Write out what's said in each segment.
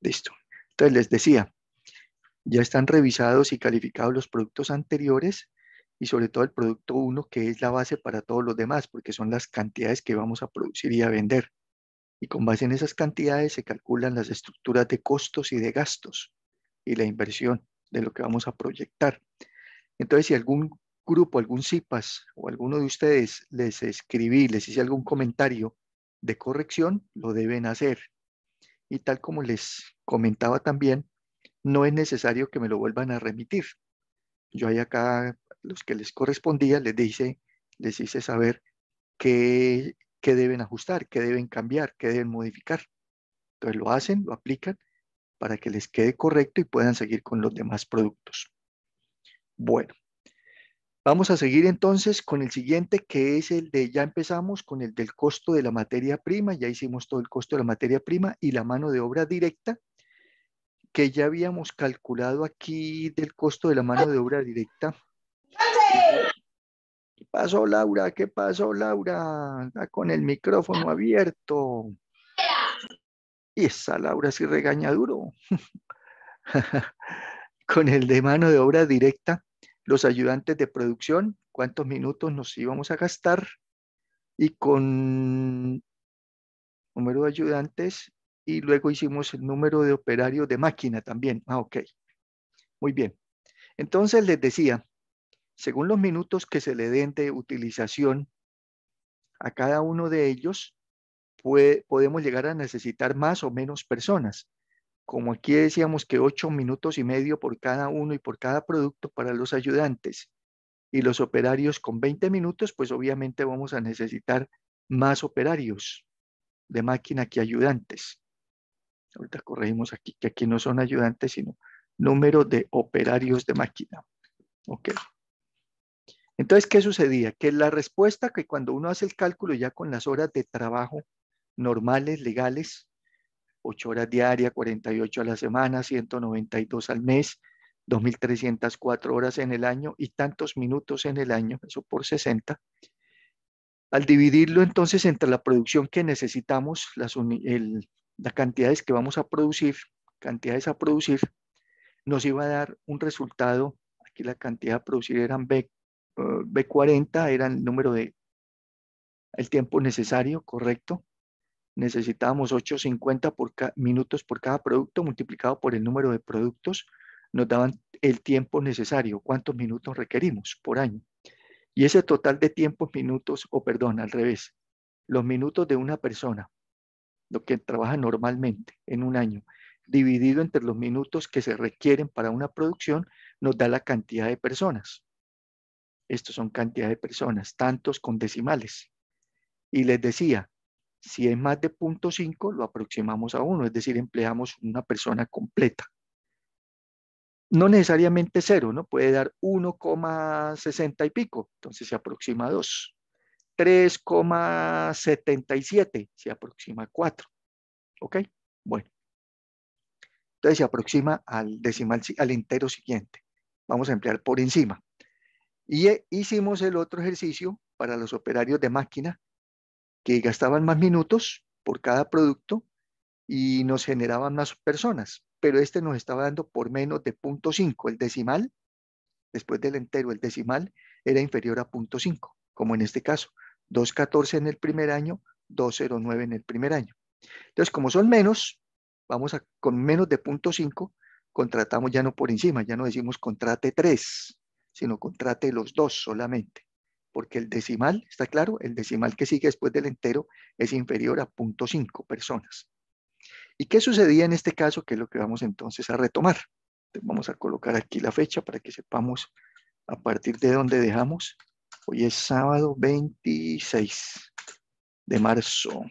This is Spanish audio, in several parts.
Listo. Entonces les decía, ya están revisados y calificados los productos anteriores y sobre todo el producto 1, que es la base para todos los demás, porque son las cantidades que vamos a producir y a vender. Y con base en esas cantidades se calculan las estructuras de costos y de gastos y la inversión de lo que vamos a proyectar. Entonces, si algún grupo, algún CIPAS o alguno de ustedes les escribí, les hice algún comentario de corrección, lo deben hacer y tal como les comentaba también, no es necesario que me lo vuelvan a remitir. Yo ahí acá los que les correspondía, les dice, les hice saber qué, qué deben ajustar, qué deben cambiar, qué deben modificar. Entonces lo hacen, lo aplican para que les quede correcto y puedan seguir con los demás productos. Bueno, Vamos a seguir entonces con el siguiente, que es el de, ya empezamos con el del costo de la materia prima, ya hicimos todo el costo de la materia prima y la mano de obra directa, que ya habíamos calculado aquí del costo de la mano de obra directa. ¿Qué pasó, Laura? ¿Qué pasó, Laura? con el micrófono abierto. Y esa Laura sí regaña duro. con el de mano de obra directa los ayudantes de producción, cuántos minutos nos íbamos a gastar y con número de ayudantes y luego hicimos el número de operarios de máquina también. Ah, ok. Muy bien. Entonces les decía, según los minutos que se le den de utilización a cada uno de ellos, podemos llegar a necesitar más o menos personas como aquí decíamos que ocho minutos y medio por cada uno y por cada producto para los ayudantes y los operarios con 20 minutos, pues obviamente vamos a necesitar más operarios de máquina que ayudantes. Ahorita corregimos aquí, que aquí no son ayudantes, sino número de operarios de máquina. Ok. Entonces, ¿qué sucedía? Que la respuesta que cuando uno hace el cálculo ya con las horas de trabajo normales, legales, 8 horas diarias, 48 a la semana, 192 al mes, 2.304 horas en el año y tantos minutos en el año, eso por 60. Al dividirlo entonces entre la producción que necesitamos, las, cantidades que vamos a producir, cantidades a producir, nos iba a dar un resultado, aquí la cantidad a producir eran B, eh, B40, era el número de, el tiempo necesario, correcto, necesitábamos 8.50 por minutos por cada producto multiplicado por el número de productos, nos daban el tiempo necesario, cuántos minutos requerimos por año. Y ese total de tiempos, minutos, o perdón, al revés, los minutos de una persona, lo que trabaja normalmente en un año, dividido entre los minutos que se requieren para una producción, nos da la cantidad de personas. Estos son cantidad de personas, tantos con decimales. Y les decía, si es más de 0.5, lo aproximamos a 1, es decir, empleamos una persona completa. No necesariamente 0, ¿no? Puede dar 1,60 y pico, entonces se aproxima a 2. 3,77, se aproxima a 4. ¿Ok? Bueno. Entonces se aproxima al decimal, al entero siguiente. Vamos a emplear por encima. Y eh, hicimos el otro ejercicio para los operarios de máquina, que gastaban más minutos por cada producto y nos generaban más personas, pero este nos estaba dando por menos de 0.5, el decimal, después del entero, el decimal era inferior a 0.5, como en este caso, 2.14 en el primer año, 2.09 en el primer año. Entonces, como son menos, vamos a, con menos de 0.5, contratamos ya no por encima, ya no decimos contrate 3, sino contrate los dos solamente porque el decimal, está claro, el decimal que sigue después del entero es inferior a 0.5 personas. ¿Y qué sucedía en este caso? Que es lo que vamos entonces a retomar. Vamos a colocar aquí la fecha para que sepamos a partir de dónde dejamos. Hoy es sábado 26 de marzo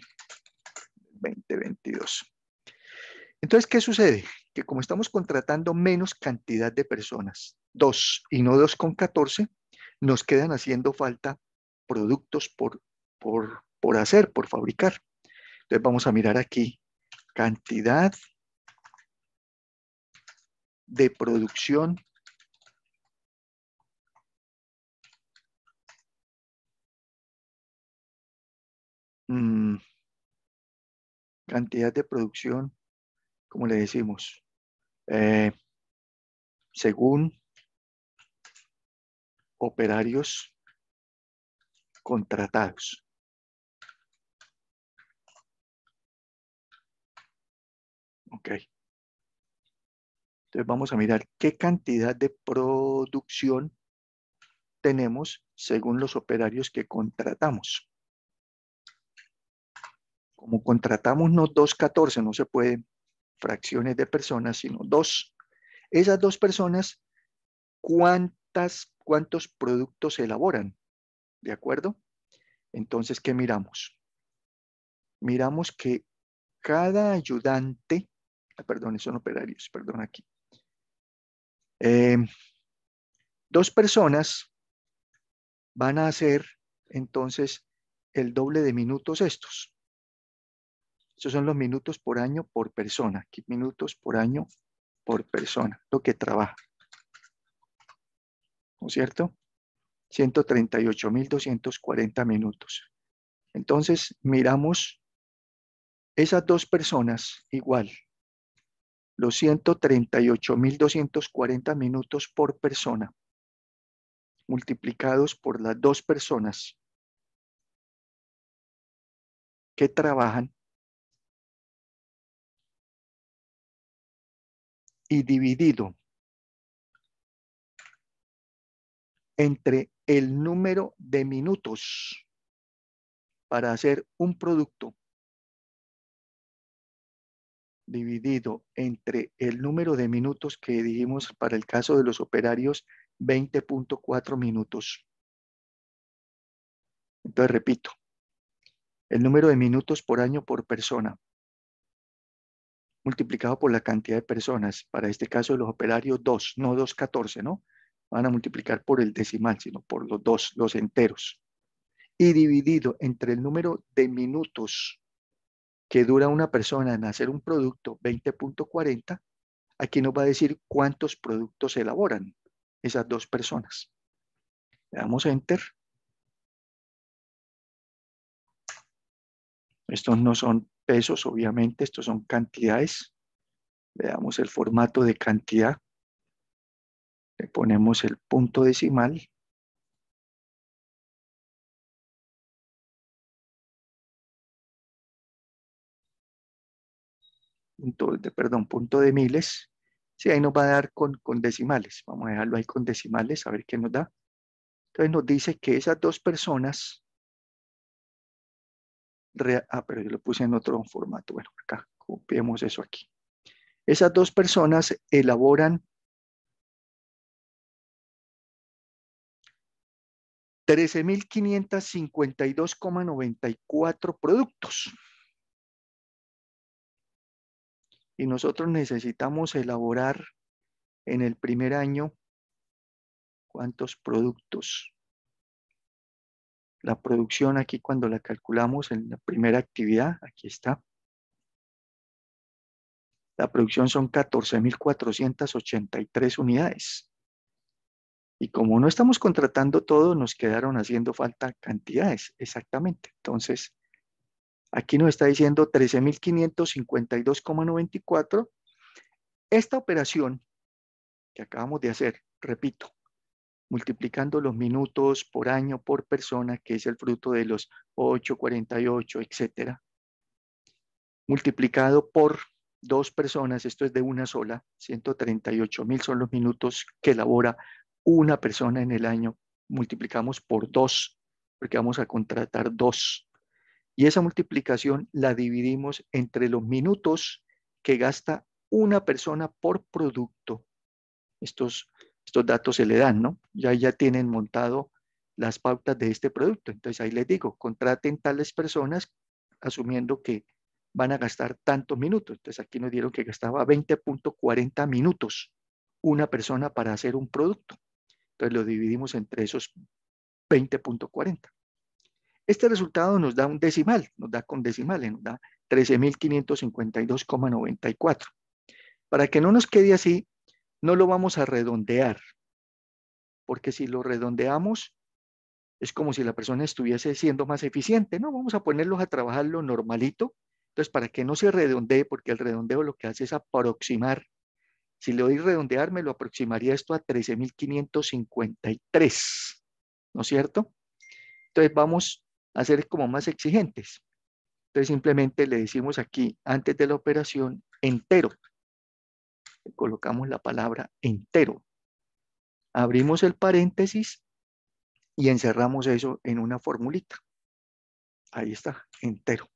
2022. Entonces, ¿qué sucede? Que como estamos contratando menos cantidad de personas, 2 y no 2 con 14, nos quedan haciendo falta productos por, por, hacer, por fabricar. Entonces vamos a mirar aquí cantidad de producción mm. cantidad de producción, como le decimos, eh, según operarios contratados. Ok. Entonces vamos a mirar qué cantidad de producción tenemos según los operarios que contratamos. Como contratamos no 2.14, no se pueden fracciones de personas, sino dos. Esas dos personas, ¿cuántas cuántos productos se elaboran. ¿De acuerdo? Entonces, ¿qué miramos? Miramos que cada ayudante, ah, perdón, son operarios, perdón aquí. Eh, dos personas van a hacer entonces el doble de minutos estos. Estos son los minutos por año por persona. minutos por año por persona, lo que trabaja. ¿no es cierto? 138.240 minutos. Entonces, miramos esas dos personas igual, los 138.240 minutos por persona, multiplicados por las dos personas que trabajan y dividido entre el número de minutos para hacer un producto dividido entre el número de minutos que dijimos para el caso de los operarios, 20.4 minutos. Entonces, repito, el número de minutos por año por persona, multiplicado por la cantidad de personas, para este caso de los operarios 2, no 2.14, ¿no? van a multiplicar por el decimal, sino por los dos, los enteros. Y dividido entre el número de minutos que dura una persona en hacer un producto, 20.40, aquí nos va a decir cuántos productos elaboran esas dos personas. Le damos Enter. Estos no son pesos, obviamente, estos son cantidades. Le damos el formato de cantidad le ponemos el punto decimal. Punto de, perdón, punto de miles. Sí, ahí nos va a dar con, con decimales. Vamos a dejarlo ahí con decimales, a ver qué nos da. Entonces nos dice que esas dos personas ah, pero yo lo puse en otro formato. Bueno, acá copiemos eso aquí. Esas dos personas elaboran 13.552,94 productos. Y nosotros necesitamos elaborar en el primer año cuántos productos. La producción aquí cuando la calculamos en la primera actividad, aquí está. La producción son 14.483 unidades. Y como no estamos contratando todo, nos quedaron haciendo falta cantidades, exactamente. Entonces, aquí nos está diciendo 13.552,94. Esta operación que acabamos de hacer, repito, multiplicando los minutos por año por persona, que es el fruto de los 8.48, etc. etcétera, multiplicado por dos personas, esto es de una sola, 138 mil son los minutos que elabora una persona en el año, multiplicamos por dos, porque vamos a contratar dos. Y esa multiplicación la dividimos entre los minutos que gasta una persona por producto. Estos, estos datos se le dan, ¿no? Ya, ya tienen montado las pautas de este producto. Entonces ahí les digo, contraten tales personas asumiendo que van a gastar tantos minutos. Entonces aquí nos dieron que gastaba 20.40 minutos una persona para hacer un producto. Entonces lo dividimos entre esos 20.40. Este resultado nos da un decimal, nos da con decimales, nos da 13.552,94. Para que no nos quede así, no lo vamos a redondear, porque si lo redondeamos, es como si la persona estuviese siendo más eficiente, ¿no? Vamos a ponerlos a trabajar lo normalito, entonces para que no se redondee, porque el redondeo lo que hace es aproximar si le doy redondear, me lo aproximaría esto a 13.553, ¿no es cierto? Entonces vamos a ser como más exigentes. Entonces simplemente le decimos aquí, antes de la operación, entero. colocamos la palabra entero. Abrimos el paréntesis y encerramos eso en una formulita. Ahí está, entero.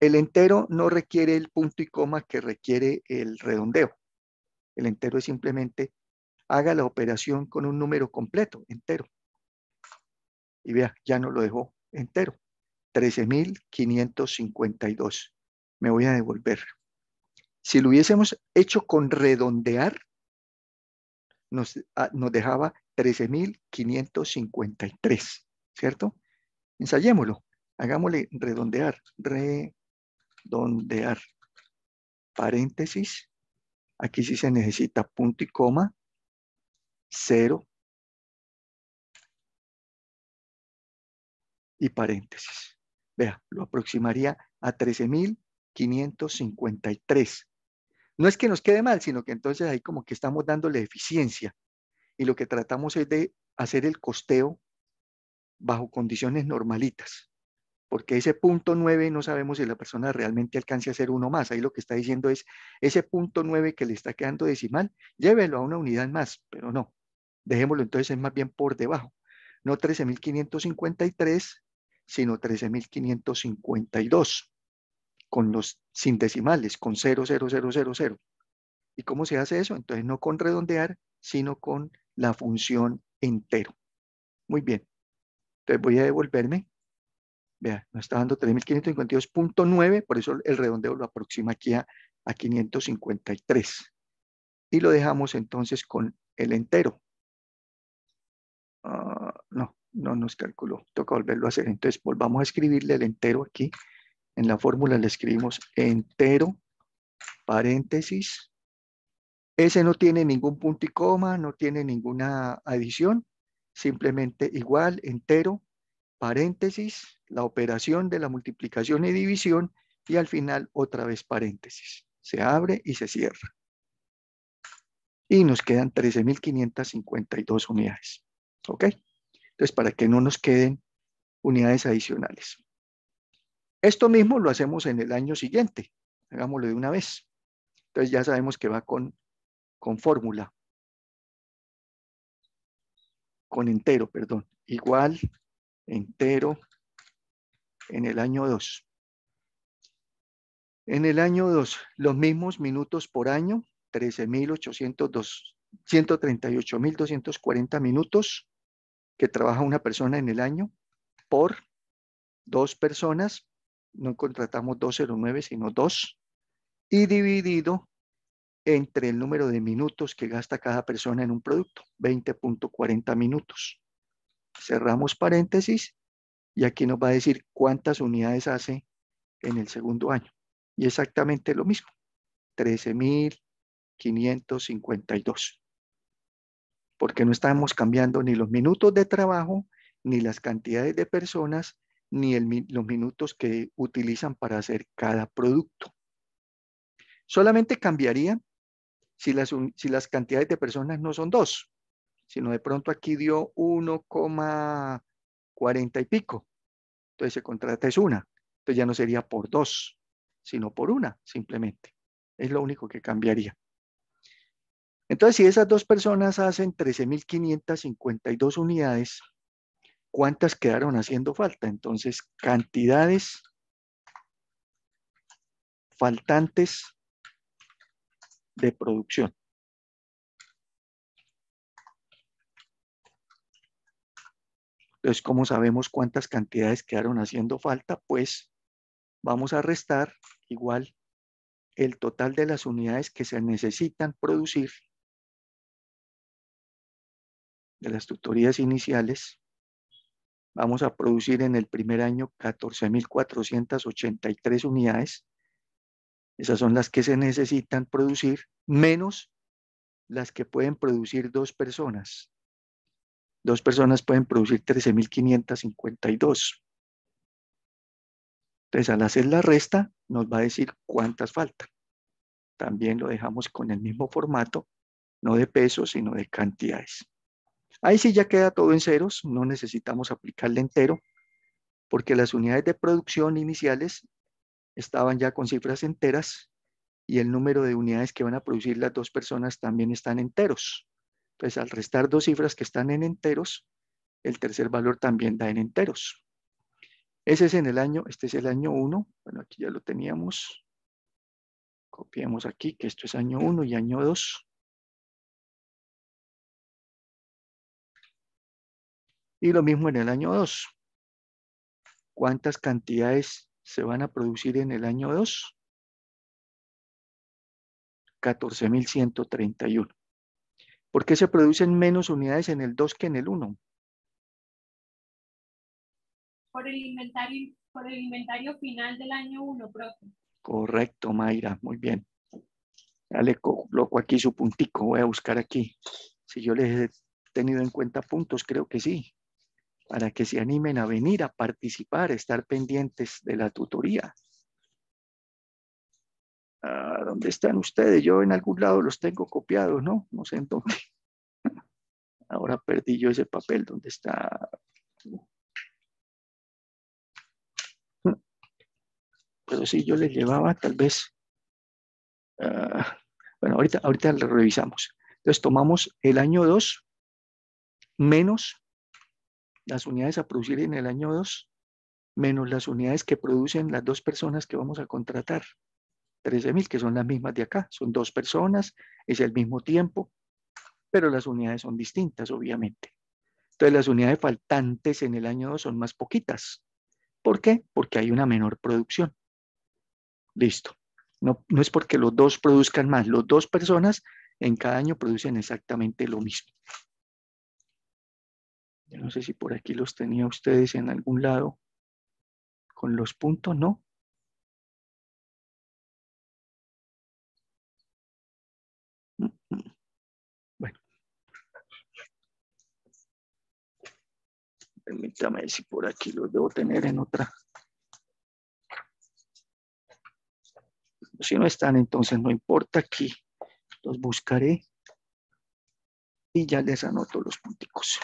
El entero no requiere el punto y coma que requiere el redondeo. El entero es simplemente haga la operación con un número completo, entero. Y vea, ya no lo dejó entero. 13.552. Me voy a devolver. Si lo hubiésemos hecho con redondear, nos, ah, nos dejaba 13.553, ¿cierto? Ensayémoslo. Hagámosle redondear, redondear, paréntesis, Aquí sí se necesita punto y coma, cero y paréntesis. Vea, lo aproximaría a 13,553. No es que nos quede mal, sino que entonces ahí como que estamos dándole eficiencia. Y lo que tratamos es de hacer el costeo bajo condiciones normalitas porque ese punto 9 no sabemos si la persona realmente alcance a ser uno más. Ahí lo que está diciendo es, ese punto 9 que le está quedando decimal, llévelo a una unidad más, pero no, dejémoslo entonces es más bien por debajo. No 13.553, sino 13.552, con los sin decimales, con 0. ¿Y cómo se hace eso? Entonces no con redondear, sino con la función entero. Muy bien. Entonces voy a devolverme Vea, nos está dando 3.552.9, por eso el redondeo lo aproxima aquí a, 553. Y lo dejamos entonces con el entero. Ah, no, no nos calculó, toca volverlo a hacer. Entonces volvamos a escribirle el entero aquí. En la fórmula le escribimos entero, paréntesis. Ese no tiene ningún punto y coma, no tiene ninguna adición. Simplemente igual, entero, paréntesis, la operación de la multiplicación y división y al final otra vez paréntesis. Se abre y se cierra. Y nos quedan 13.552 unidades. ¿Ok? Entonces, para que no nos queden unidades adicionales. Esto mismo lo hacemos en el año siguiente. Hagámoslo de una vez. Entonces ya sabemos que va con, con fórmula. Con entero, perdón. Igual entero en el año 2. En el año 2, los mismos minutos por año, 13.802, 138.240 minutos que trabaja una persona en el año por dos personas, no contratamos 209, sino dos, y dividido entre el número de minutos que gasta cada persona en un producto, 20.40 minutos cerramos paréntesis y aquí nos va a decir cuántas unidades hace en el segundo año. Y exactamente lo mismo, 13.552. Porque no estamos cambiando ni los minutos de trabajo, ni las cantidades de personas, ni los minutos que utilizan para hacer cada producto. Solamente cambiaría si las cantidades de personas no son dos, sino de pronto aquí dio 1,40 y pico. Entonces se contrata es una. Entonces ya no sería por dos, sino por una, simplemente. Es lo único que cambiaría. Entonces, si esas dos personas hacen 13.552 unidades, ¿cuántas quedaron haciendo falta? Entonces, cantidades faltantes de producción. Entonces, como sabemos cuántas cantidades quedaron haciendo falta, pues vamos a restar igual el total de las unidades que se necesitan producir de las tutorías iniciales. Vamos a producir en el primer año 14.483 unidades. Esas son las que se necesitan producir, menos las que pueden producir dos personas. Dos personas pueden producir 13.552. Entonces, al hacer la resta, nos va a decir cuántas faltan. También lo dejamos con el mismo formato, no de pesos, sino de cantidades. Ahí sí ya queda todo en ceros, no necesitamos aplicarle entero, porque las unidades de producción iniciales estaban ya con cifras enteras y el número de unidades que van a producir las dos personas también están enteros. Pues al restar dos cifras que están en enteros, el tercer valor también da en enteros. Ese es en el año, este es el año 1. Bueno, aquí ya lo teníamos. Copiemos aquí que esto es año 1 y año 2. Y lo mismo en el año 2. ¿Cuántas cantidades se van a producir en el año 2? 14.131. ¿Por qué se producen menos unidades en el 2 que en el 1? Por el inventario, final del año 1, profe. Correcto, Mayra, muy bien. Ya le coloco aquí su puntico, voy a buscar aquí. Si yo les he tenido en cuenta puntos, creo que sí. Para que se animen a venir, a participar, estar pendientes de la tutoría. ¿dónde están ustedes? Yo en algún lado los tengo copiados, ¿no? No sé en dónde. Ahora perdí yo ese papel, ¿dónde está? Pero sí, yo les llevaba tal vez. Ah, bueno, ahorita, ahorita lo revisamos. Entonces tomamos el año 2 menos las unidades a producir en el año 2 menos las unidades que producen las dos personas que vamos a contratar. 13.000, que son las mismas de acá. Son dos personas, es el mismo tiempo, pero las unidades son distintas, obviamente. Entonces, las unidades faltantes en el año 2 son más poquitas. ¿Por qué? Porque hay una menor producción. Listo. No, no es porque los dos produzcan más. Los dos personas en cada año producen exactamente lo mismo. Yo no sé si por aquí los tenía ustedes en algún lado con los puntos, ¿no? Permítame decir por aquí los debo tener en otra. Si no están, entonces no importa aquí. Los buscaré y ya les anoto los punticos.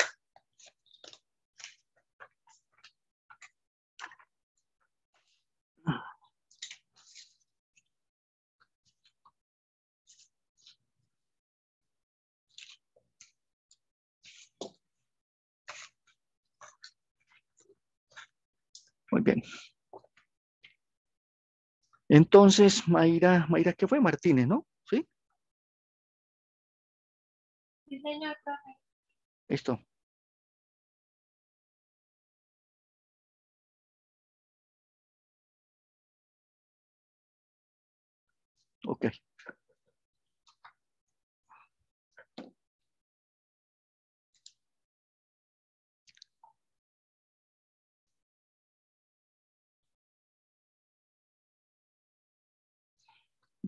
Muy bien. Entonces, Mayra, Mayra, ¿qué fue? Martínez, ¿no? ¿Sí? Sí, señor, Ok.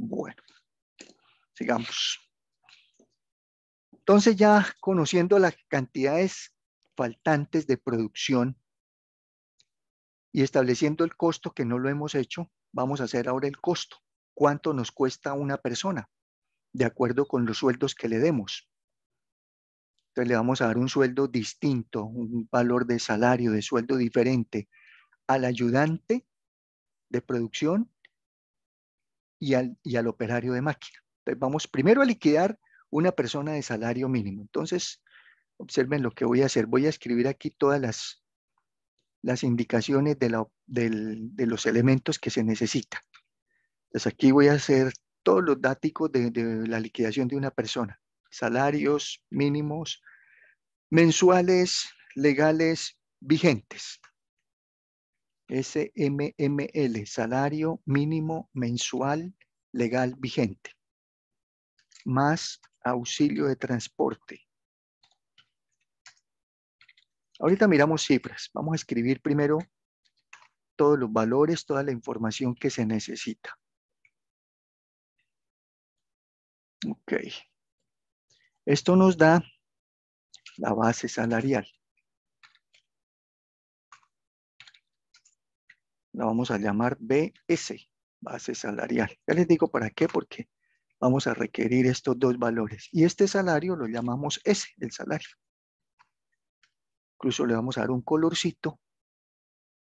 Bueno, sigamos. Entonces ya conociendo las cantidades faltantes de producción y estableciendo el costo, que no lo hemos hecho, vamos a hacer ahora el costo. ¿Cuánto nos cuesta una persona? De acuerdo con los sueldos que le demos. Entonces le vamos a dar un sueldo distinto, un valor de salario, de sueldo diferente al ayudante de producción y al, operario de máquina. Entonces vamos primero a liquidar una persona de salario mínimo. Entonces, observen lo que voy a hacer. Voy a escribir aquí todas las, las indicaciones de, los elementos que se necesitan. Entonces aquí voy a hacer todos los datos de, la liquidación de una persona. Salarios mínimos, mensuales, legales, vigentes. SMML, salario mínimo mensual legal vigente, más auxilio de transporte. Ahorita miramos cifras. Vamos a escribir primero todos los valores, toda la información que se necesita. Ok. Esto nos da la base salarial. la vamos a llamar BS, base salarial. Ya les digo para qué, porque vamos a requerir estos dos valores. Y este salario lo llamamos S, el salario. Incluso le vamos a dar un colorcito.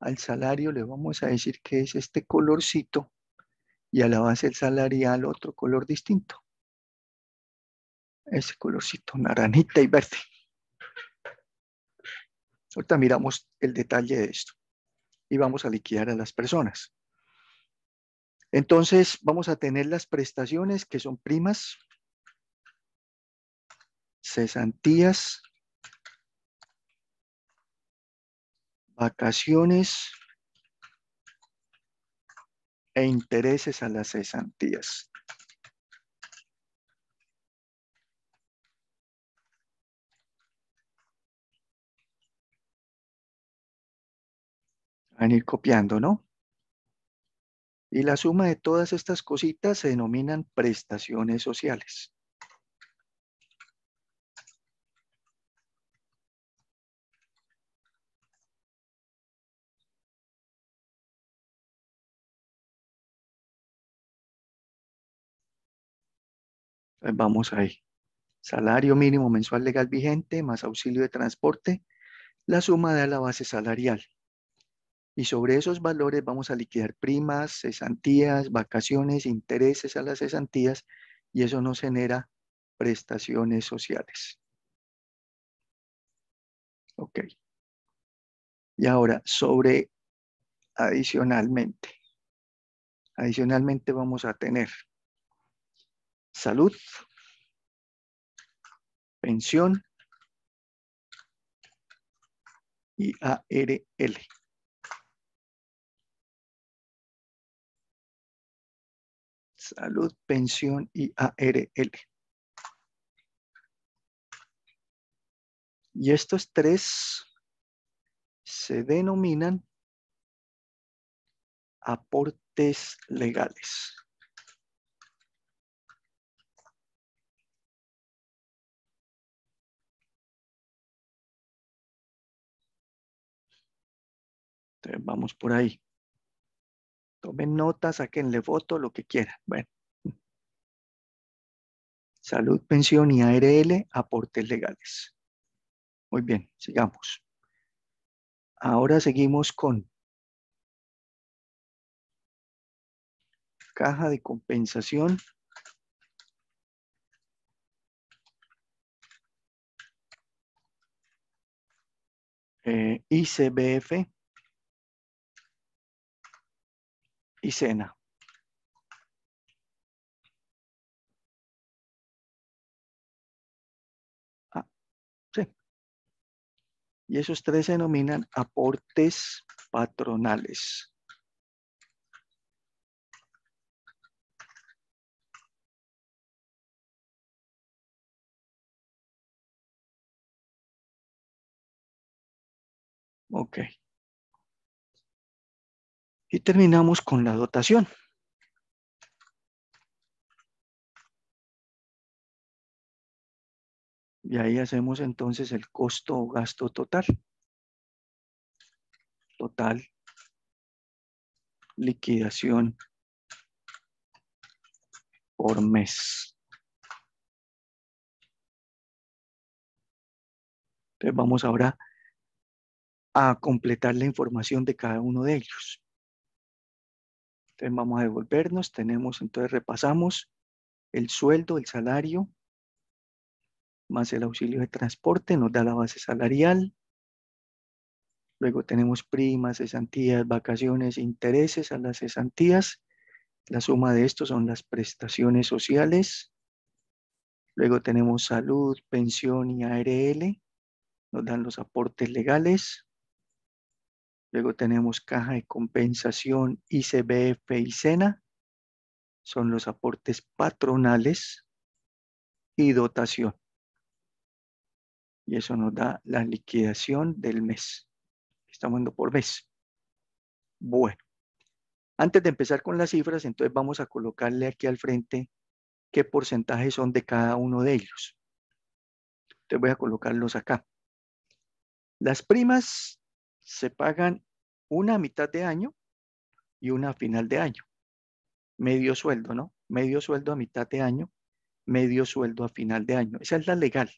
Al salario le vamos a decir que es este colorcito y a la base salarial otro color distinto. Ese colorcito, naranita y verde. Ahorita miramos el detalle de esto vamos a liquidar a las personas. Entonces vamos a tener las prestaciones que son primas, cesantías, vacaciones e intereses a las cesantías. Van a ir copiando, ¿no? Y la suma de todas estas cositas se denominan prestaciones sociales. Vamos ahí. Salario mínimo mensual legal vigente más auxilio de transporte. La suma da la base salarial. Y sobre esos valores vamos a liquidar primas, cesantías, vacaciones, intereses a las cesantías y eso nos genera prestaciones sociales. Ok. Y ahora, sobre adicionalmente. Adicionalmente vamos a tener salud, pensión y ARL. Salud, Pensión y ARL. Y estos tres se denominan aportes legales. Entonces, vamos por ahí. Tomen nota, saquenle voto lo que quieran. Bueno. Salud, pensión y ARL, aportes legales. Muy bien, sigamos. Ahora seguimos con caja de compensación. Eh, ICBF y cena. Ah, sí. Y esos tres se denominan aportes patronales. Okay. Y terminamos con la dotación. Y ahí hacemos entonces el costo o gasto total. Total, liquidación por mes. Entonces vamos ahora a completar la información de cada uno de ellos. Entonces vamos a devolvernos, tenemos, entonces repasamos el sueldo, el salario, más el auxilio de transporte, nos da la base salarial. Luego tenemos primas, cesantías, vacaciones, intereses a las cesantías. La suma de estos son las prestaciones sociales. Luego tenemos salud, pensión y ARL. Nos dan los aportes legales. Luego tenemos caja de compensación ICBF y SENA. Son los aportes patronales y dotación. Y eso nos da la liquidación del mes. Estamos viendo por mes. Bueno, antes de empezar con las cifras, entonces vamos a colocarle aquí al frente qué porcentaje son de cada uno de ellos. Entonces voy a colocarlos acá. Las primas se pagan una a mitad de año y una a final de año. Medio sueldo, ¿no? Medio sueldo a mitad de año, medio sueldo a final de año. Esa es la legal.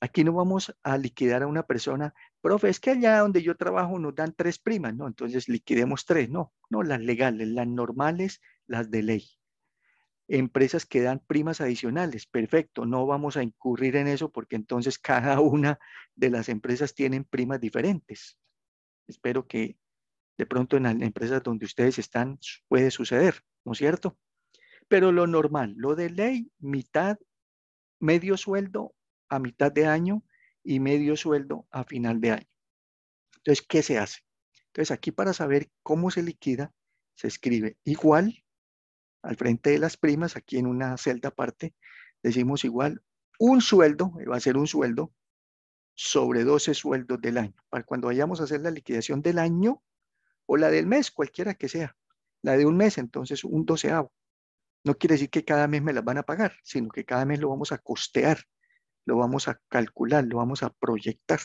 Aquí no vamos a liquidar a una persona, profe, es que allá donde yo trabajo nos dan tres primas, ¿no? Entonces liquidemos tres, no, no, las legales, las normales, las de ley empresas que dan primas adicionales. Perfecto, no vamos a incurrir en eso porque entonces cada una de las empresas tienen primas diferentes. Espero que de pronto en las empresas donde ustedes están puede suceder, ¿no es cierto? Pero lo normal, lo de ley, mitad, medio sueldo a mitad de año y medio sueldo a final de año. Entonces, ¿qué se hace? Entonces, aquí para saber cómo se liquida, se escribe igual al frente de las primas, aquí en una celda aparte, decimos igual un sueldo, eh, va a ser un sueldo, sobre 12 sueldos del año. Para cuando vayamos a hacer la liquidación del año o la del mes, cualquiera que sea, la de un mes, entonces un doceavo. No quiere decir que cada mes me las van a pagar, sino que cada mes lo vamos a costear, lo vamos a calcular, lo vamos a proyectar.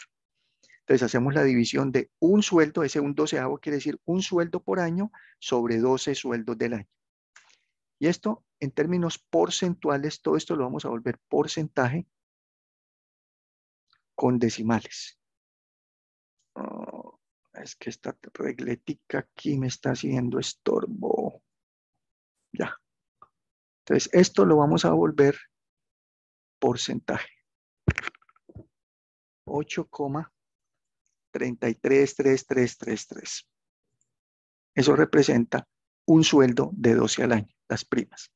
Entonces hacemos la división de un sueldo, ese un doceavo quiere decir un sueldo por año sobre 12 sueldos del año. Y esto, en términos porcentuales, todo esto lo vamos a volver porcentaje con decimales. Oh, es que esta regletica aquí me está haciendo estorbo. Ya. Entonces, esto lo vamos a volver porcentaje. 8,33333. Eso representa un sueldo de 12 al año, las primas.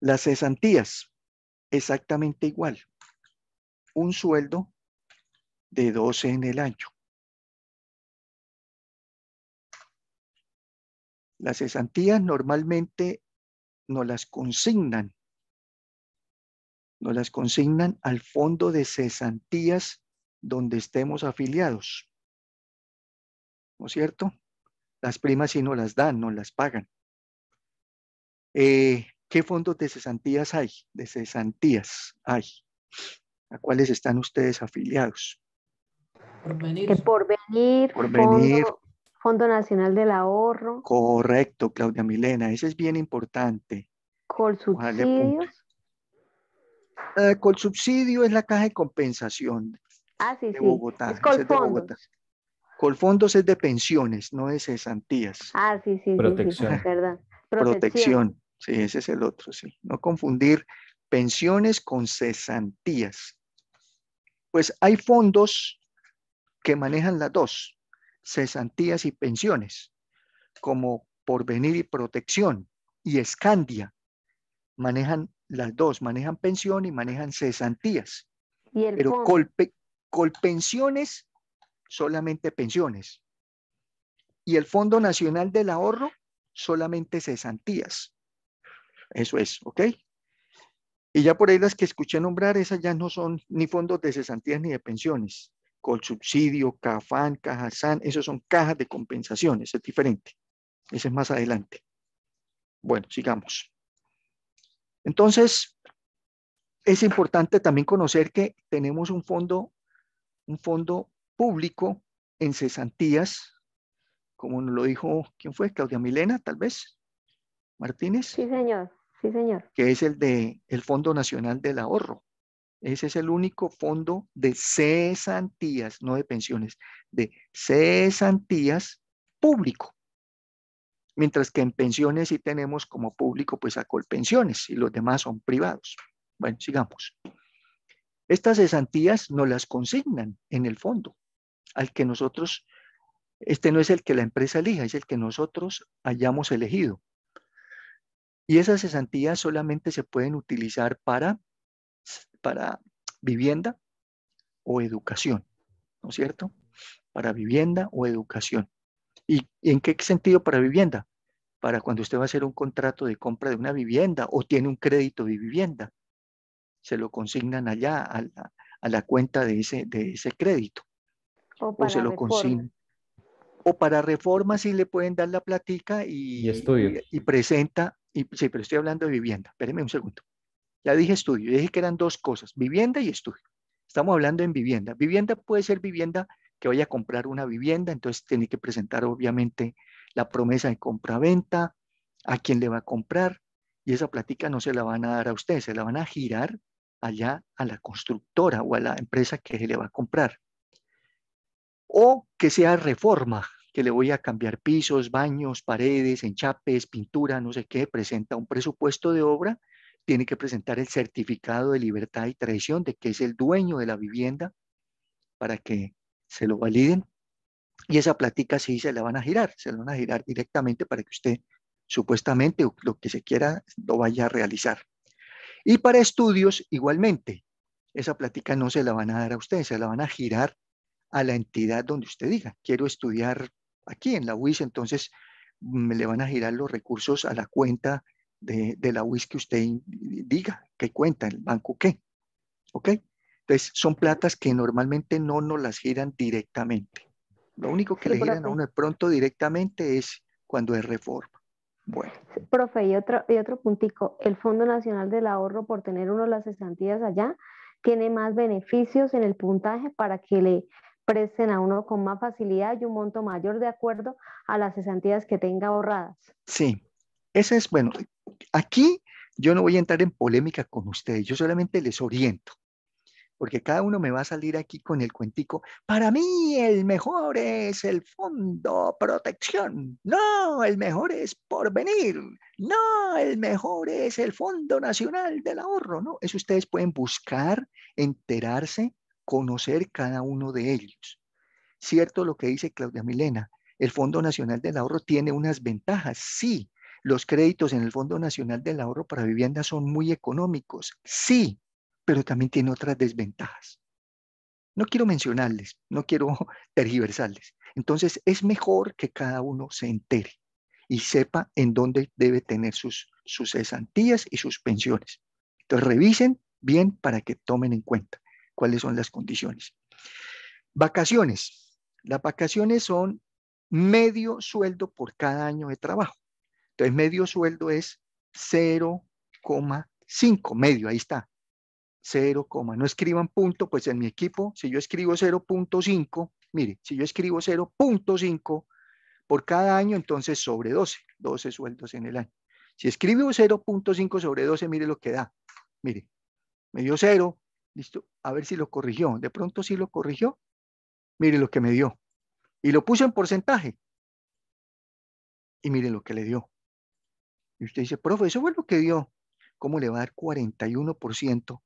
Las cesantías, exactamente igual. Un sueldo de 12 en el año. Las cesantías normalmente nos las consignan. Nos las consignan al fondo de cesantías donde estemos afiliados. ¿No es cierto? las primas sí no las dan, no las pagan. Eh, ¿Qué fondos de cesantías hay? De cesantías hay. ¿A cuáles están ustedes afiliados? Porvenir. El porvenir, porvenir. Fondo, Nacional del Ahorro. Correcto, Claudia Milena, ese es bien importante. subsidio ah, con subsidio es la caja de compensación ah, sí, de Bogotá. Colfondos es de pensiones, no de cesantías. Ah, sí, sí, sí, sí verdad. Protección. Sí, ese es el otro, sí. No confundir pensiones con cesantías. Pues hay fondos que manejan las dos, cesantías y pensiones, como Porvenir y Protección y Escandia. Manejan las dos, manejan pensión y manejan cesantías. Pero Colpensiones solamente pensiones. Y el Fondo Nacional del Ahorro, solamente cesantías. Eso es, ¿ok? Y ya por ahí las que escuché nombrar, esas ya no son ni fondos de cesantías ni de pensiones. Col subsidio, CAFAN, CAJASAN, esos son cajas de compensaciones, es diferente. Ese es más adelante. Bueno, sigamos. Entonces, es importante también conocer que tenemos un fondo, un fondo público en cesantías, como nos lo dijo, ¿quién fue? Claudia Milena, tal vez, Martínez. Sí, señor, sí, señor. Que es el de el Fondo Nacional del Ahorro. Ese es el único fondo de cesantías, no de pensiones, de cesantías público. Mientras que en pensiones sí tenemos como público pues a Colpensiones y los demás son privados. Bueno, sigamos. Estas cesantías no las consignan en el fondo al que nosotros, este no es el que la empresa elija, es el que nosotros hayamos elegido. Y esas cesantías solamente se pueden utilizar para, para vivienda o educación, ¿no es cierto? Para vivienda o educación. ¿Y en qué sentido para vivienda? Para cuando usted va a hacer un contrato de compra de una vivienda o tiene un crédito de vivienda. Se lo consignan allá a la, cuenta de ese, de ese crédito o, para se lo reforma. O para reforma sí le pueden dar la platica y, Y, presenta, y, sí, pero estoy hablando de vivienda. Espérenme un segundo. Ya dije estudio, dije que eran dos cosas, vivienda y estudio. Estamos hablando en vivienda. Vivienda puede ser vivienda que vaya a comprar una vivienda, entonces tiene que presentar obviamente la promesa de compra-venta, a quien le va a comprar, y esa platica no se la van a dar a ustedes se la van a girar allá a la constructora o a la empresa que se le va a comprar o que sea reforma, que le voy a cambiar pisos, baños, paredes, enchapes, pintura, no sé qué, presenta un presupuesto de obra, tiene que presentar el certificado de libertad y traición de que es el dueño de la vivienda para que se lo validen. Y esa plática sí se la van a girar, se la van a girar directamente para que usted supuestamente lo que se quiera lo vaya a realizar. Y para estudios igualmente, esa plática no se la van a dar a usted, se la van a girar a la entidad donde usted diga, quiero estudiar aquí en la UIS, entonces me mm, le van a girar los recursos a la cuenta de, la UIS que usted diga, qué cuenta, el banco qué. ¿Ok? Entonces, son platas que normalmente no nos las giran directamente. Lo único que le giran a uno de pronto directamente es cuando es reforma. Bueno. Profe, y otro, y otro puntico, el Fondo Nacional del Ahorro, por tener uno de las estantías allá, tiene más beneficios en el puntaje para que le presten a uno con más facilidad y un monto mayor de acuerdo a las cesantías que tenga ahorradas. Sí, ese es bueno. Aquí yo no voy a entrar en polémica con ustedes, yo solamente les oriento, porque cada uno me va a salir aquí con el cuentico, para mí el mejor es el fondo protección, no, el mejor es porvenir, no, el mejor es el Fondo Nacional del Ahorro, no, eso ustedes pueden buscar, enterarse conocer cada uno de ellos. Cierto lo que dice Claudia Milena, el Fondo Nacional del Ahorro tiene unas ventajas, sí. Los créditos en el Fondo Nacional del Ahorro para Vivienda son muy económicos, sí, pero también tiene otras desventajas. No quiero mencionarles, no quiero tergiversarles. Entonces es mejor que cada uno se entere y sepa en dónde debe tener sus, sus cesantías y sus pensiones. Entonces revisen bien para que tomen en cuenta cuáles son las condiciones. Vacaciones. Las vacaciones son medio sueldo por cada año de trabajo. Entonces, medio sueldo es 0,5, medio, ahí está. 0, no escriban punto, pues en mi equipo, si yo escribo 0.5, mire, si yo escribo 0.5 por cada año, entonces sobre 12, 12 sueldos en el año. Si escribo 0.5 sobre 12, mire lo que da. Mire, medio dio ¿Listo? A ver si lo corrigió. De pronto sí lo corrigió. Mire lo que me dio. Y lo puso en porcentaje. Y mire lo que le dio. Y usted dice, profe, eso fue lo que dio. ¿Cómo le va a dar 41%?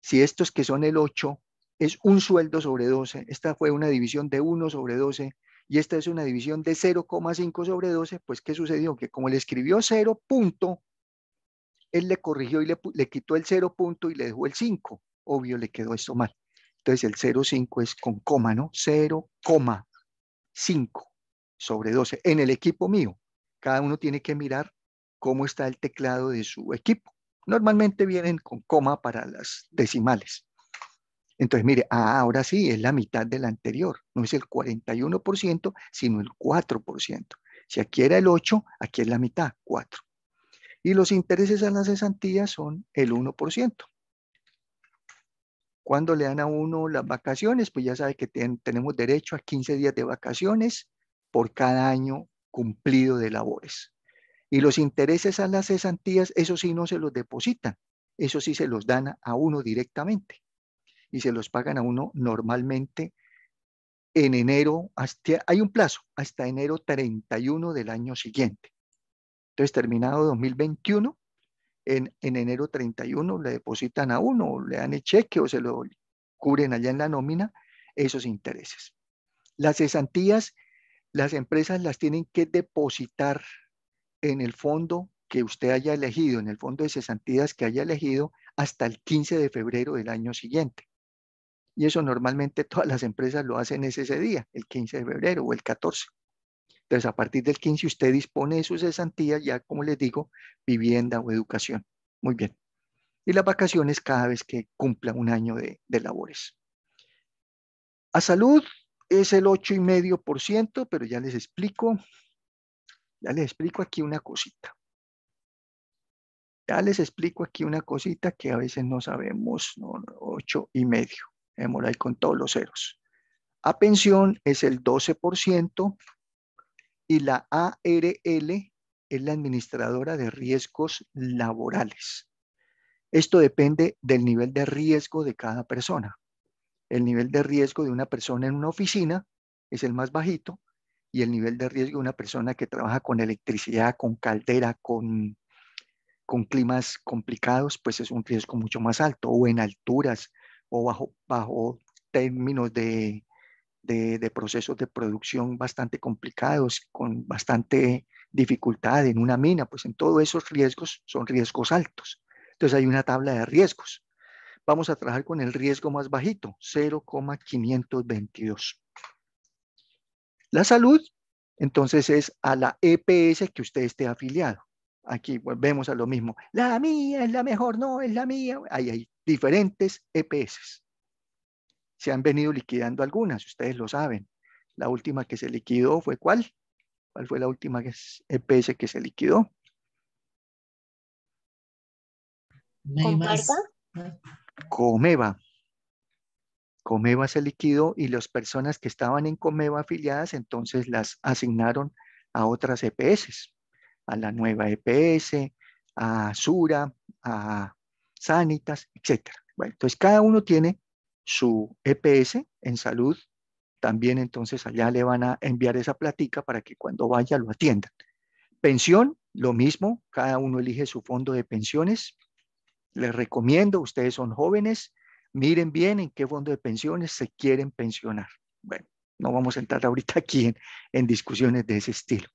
Si estos que son el 8 es un sueldo sobre 12, esta fue una división de 1 sobre 12 y esta es una división de 0,5 sobre 12, pues ¿qué sucedió? Que como le escribió 0 punto, él le corrigió y le, le quitó el 0 punto y le dejó el 5 obvio le quedó esto mal. Entonces el 0,5 es con coma, ¿no? 0,5 sobre 12. En el equipo mío, cada uno tiene que mirar cómo está el teclado de su equipo. Normalmente vienen con coma para las decimales. Entonces, mire, ah, ahora sí, es la mitad del anterior. No es el 41%, sino el 4%. Si aquí era el 8, aquí es la mitad, 4. Y los intereses a la cesantía son el 1% cuando le dan a uno las vacaciones, pues ya sabe que tenemos derecho a 15 días de vacaciones por cada año cumplido de labores. Y los intereses a las cesantías, eso sí no se los depositan, eso sí se los dan a, uno directamente y se los pagan a uno normalmente en enero, hay un plazo, hasta enero 31 del año siguiente. Entonces, terminado 2021, en, enero 31 le depositan a uno, le dan el cheque o se lo cubren allá en la nómina esos intereses. Las cesantías, las empresas las tienen que depositar en el fondo que usted haya elegido, en el fondo de cesantías que haya elegido hasta el 15 de febrero del año siguiente. Y eso normalmente todas las empresas lo hacen ese día, el 15 de febrero o el 14. Entonces, a partir del 15 usted dispone de su cesantía, ya como les digo, vivienda o educación. Muy bien. Y las vacaciones cada vez que cumpla un año de, labores. A salud es el 8,5%, pero ya les explico. Ya les explico aquí una cosita. Ya les explico aquí una cosita que a veces no sabemos, no, 8,5. Hemos ahí con todos los ceros. A pensión es el 12%, y la ARL es la administradora de riesgos laborales. Esto depende del nivel de riesgo de cada persona. El nivel de riesgo de una persona en una oficina es el más bajito y el nivel de riesgo de una persona que trabaja con electricidad, con caldera, con, con climas complicados, pues es un riesgo mucho más alto o en alturas o bajo, bajo términos de, de, procesos de producción bastante complicados, con bastante dificultad en una mina, pues en todos esos riesgos son riesgos altos. Entonces hay una tabla de riesgos. Vamos a trabajar con el riesgo más bajito, 0,522. La salud, entonces, es a la EPS que usted esté afiliado. Aquí volvemos a lo mismo. La mía es la mejor, no es la mía. Ahí hay diferentes EPS se han venido liquidando algunas, ustedes lo saben. La última que se liquidó fue cuál? ¿Cuál fue la última EPS eh, que se liquidó? Comeva. Comeva se liquidó y las personas que estaban en Comeva afiliadas entonces las asignaron a otras EPS, a la nueva EPS, a Sura, a Sanitas, etc. Bueno, entonces cada uno tiene su EPS en salud, también entonces allá le van a enviar esa platica para que cuando vaya lo atiendan. Pensión, lo mismo, cada uno elige su fondo de pensiones. Les recomiendo, ustedes son jóvenes, miren bien en qué fondo de pensiones se quieren pensionar. Bueno, no vamos a entrar ahorita aquí en, discusiones de ese estilo.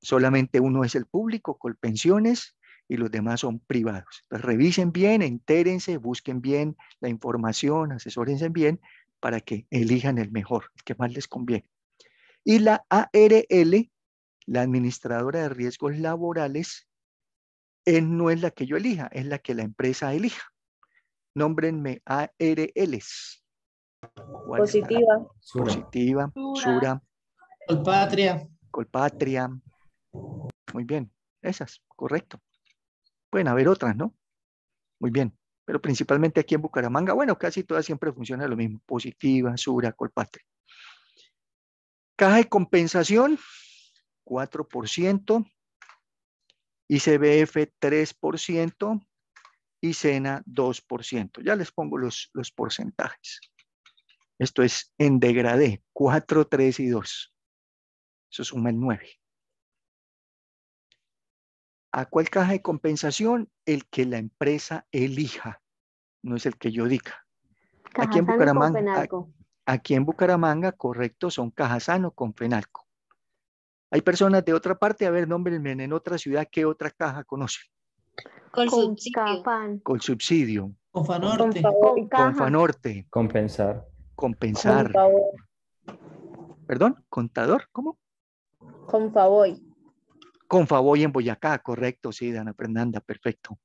Solamente uno es el público, con Colpensiones, y los demás son privados. Entonces, revisen bien, entérense, busquen bien la información, asesórense bien para que elijan el mejor, el que más les conviene. Y la ARL, la administradora de riesgos laborales, eh, no es la que yo elija, es la que la empresa elija. Nómbrenme ARLs. Positiva. Sura. Positiva. Sura. Colpatria. Colpatria. Muy bien, esas, correcto. Pueden haber otras, ¿no? Muy bien. Pero principalmente aquí en Bucaramanga, bueno, casi todas siempre funciona lo mismo. Positiva, Sura, Colpatria. Caja de compensación, 4%. ICBF 3% y Sena 2%. Ya les pongo los, los porcentajes. Esto es en degradé, 4, 3 y 2. Eso suma el 9. ¿A cuál caja de compensación? El que la empresa elija, no es el que yo diga. aquí en Bucaramanga, aquí en Bucaramanga, correcto, son Cajasano con Fenalco. Hay personas de otra parte, a ver, men en otra ciudad, ¿qué otra caja conocen? Con, subsidio. Con Fanorte. Con, Compensar. Compensar. Perdón, contador, ¿cómo? Con Favoy. Favoy en Boyacá, correcto, sí, Dana Fernanda, perfecto.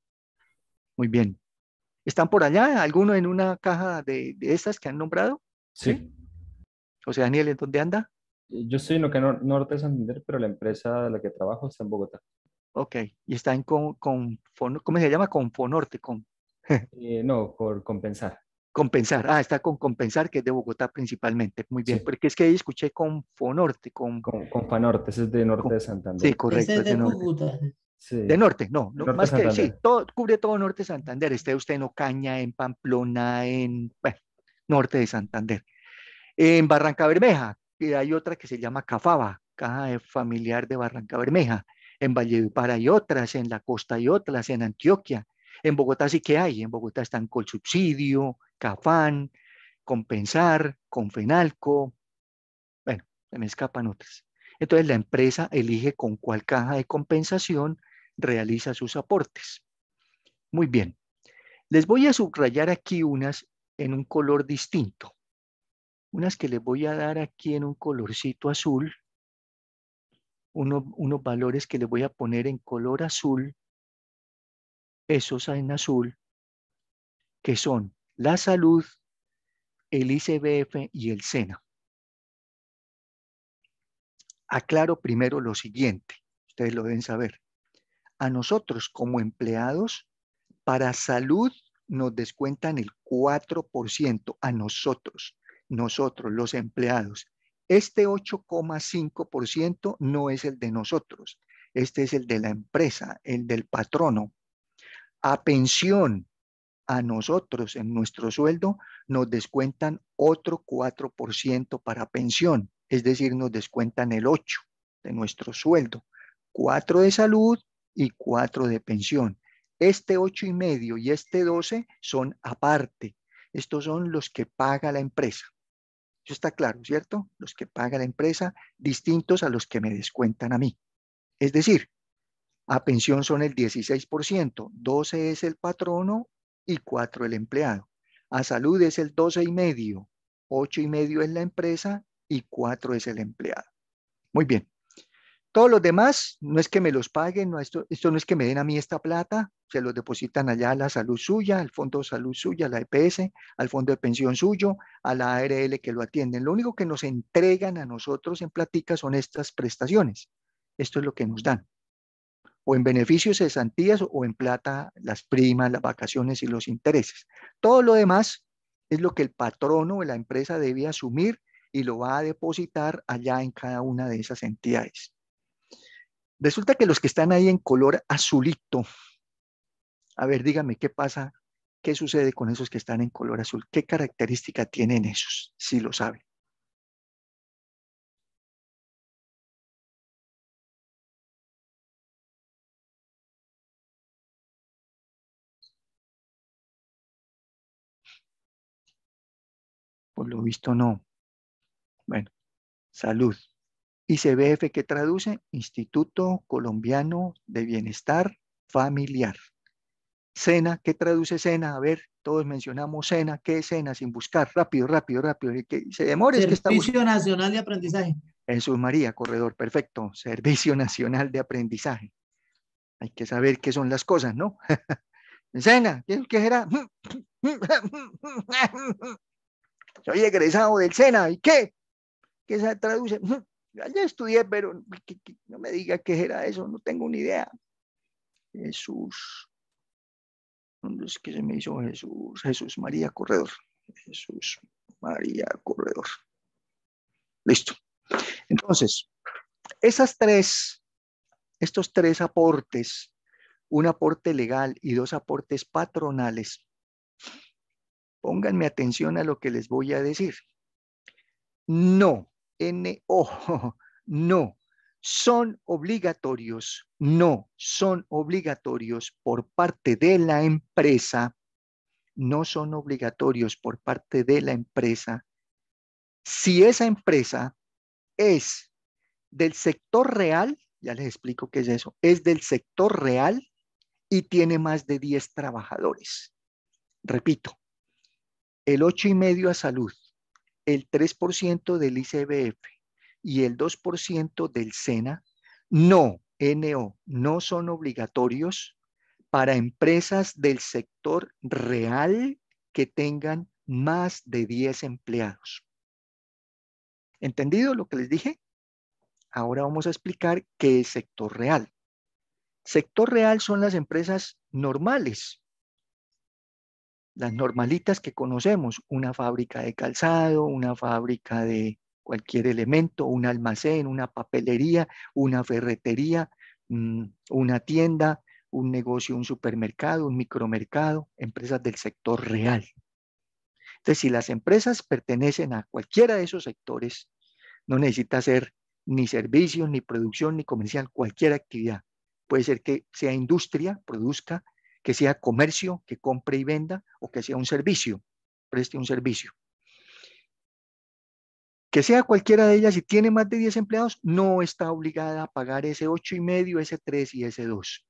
Muy bien. ¿Están por allá? ¿Alguno en una caja de, de esas que han nombrado? Sí. O José Daniel, ¿en dónde anda? Eh, yo soy en lo que no, norte de Santander, pero la empresa de la que trabajo está en Bogotá. Ok, y está en con, con ¿cómo se llama? Con Fonorte, con. Eh, no, por compensar. Compensar, ah, está con Compensar, que es de Bogotá principalmente. Muy bien, porque es que escuché con Fonorte. Con, con, Fanorte, ese es de Norte de Santander. Sí, correcto. de, norte, no, no más que sí, cubre todo norte de Santander. Esté usted en Ocaña, en Pamplona, en norte de Santander. En Barranca Bermeja, hay otra que se llama Cafaba, caja familiar de Barranca Bermeja. En Valledupar hay otras, en la costa hay otras, en Antioquia. En Bogotá sí que hay, en Bogotá están Colsubsidio, Cafán, Compensar, Confenalco, bueno, se me escapan otras. Entonces la empresa elige con cuál caja de compensación realiza sus aportes. Muy bien. Les voy a subrayar aquí unas en un color distinto. Unas que les voy a dar aquí en un colorcito azul. unos valores que les voy a poner en color azul. Esos en azul. Que son la salud, el ICBF y el SENA. Aclaro primero lo siguiente, ustedes lo deben saber. A nosotros como empleados, para salud nos descuentan el 4%, a nosotros, nosotros los empleados. Este 8,5% no es el de nosotros, este es el de la empresa, el del patrono. A pensión, a nosotros en nuestro sueldo nos descuentan otro 4% para pensión, es decir, nos descuentan el 8% de nuestro sueldo, 4 de salud y 4 de pensión. Este 8 y medio y este 12 son aparte. Estos son los que paga la empresa. Eso está claro, ¿cierto? Los que paga la empresa distintos a los que me descuentan a mí. Es decir, a pensión son el 16%, 12 es el patrono, y cuatro el empleado. A salud es el 12 y medio, ocho y medio es la empresa y cuatro es el empleado. Muy bien. Todos los demás, no es que me los paguen, no, esto, esto no es que me den a mí esta plata, se los depositan allá a la salud suya, al fondo de salud suya, a la EPS, al fondo de pensión suyo, a la ARL que lo atienden. Lo único que nos entregan a nosotros en platica son estas prestaciones. Esto es lo que nos dan o en beneficios cesantías o en plata, las primas, las vacaciones y los intereses. Todo lo demás es lo que el patrono o la empresa debía asumir y lo va a depositar allá en cada una de esas entidades. Resulta que los que están ahí en color azulito, a ver, dígame qué pasa, qué sucede con esos que están en color azul, qué característica tienen esos, si lo saben. Por lo visto no. Bueno, salud. ICBF que traduce Instituto Colombiano de Bienestar Familiar. Cena, ¿qué traduce cena? A ver, todos mencionamos cena, ¿qué es cena? Sin buscar, rápido, rápido, rápido, se demore. Servicio Nacional de Aprendizaje. su María, corredor, perfecto. Servicio Nacional de Aprendizaje. Hay que saber qué son las cosas, ¿no? cena, ¿qué era? Soy egresado del SENA, ¿y qué? ¿Qué se traduce? ya estudié, pero no me diga qué era eso, no tengo ni idea. Jesús. ¿Dónde es que se me hizo Jesús? Jesús María Corredor. Jesús María Corredor. Listo. Entonces, esas tres, estos tres aportes, un aporte legal y dos aportes patronales, Pónganme atención a lo que les voy a decir. No, n no, son obligatorios, no, son obligatorios por parte de la empresa, no son obligatorios por parte de la empresa. Si esa empresa es del sector real, ya les explico qué es eso, es del sector real y tiene más de 10 trabajadores. Repito, el 8,5% a salud, el 3% del ICBF y el 2% del SENA, no, NO, no son obligatorios para empresas del sector real que tengan más de 10 empleados. ¿Entendido lo que les dije? Ahora vamos a explicar qué es sector real. Sector real son las empresas normales, las normalitas que conocemos, una fábrica de calzado, una fábrica de cualquier elemento, un almacén, una papelería, una ferretería, mm, una tienda, un negocio, un supermercado, un micromercado, empresas del sector real. Entonces, si las empresas pertenecen a cualquiera de esos sectores, no necesita ser ni servicios, ni producción, ni comercial, cualquier actividad. Puede ser que sea industria, produzca, que sea comercio, que compre y venda, o que sea un servicio, preste un servicio. Que sea cualquiera de ellas, si tiene más de 10 empleados, no está obligada a pagar ese 8,5, ese 3 y ese 2.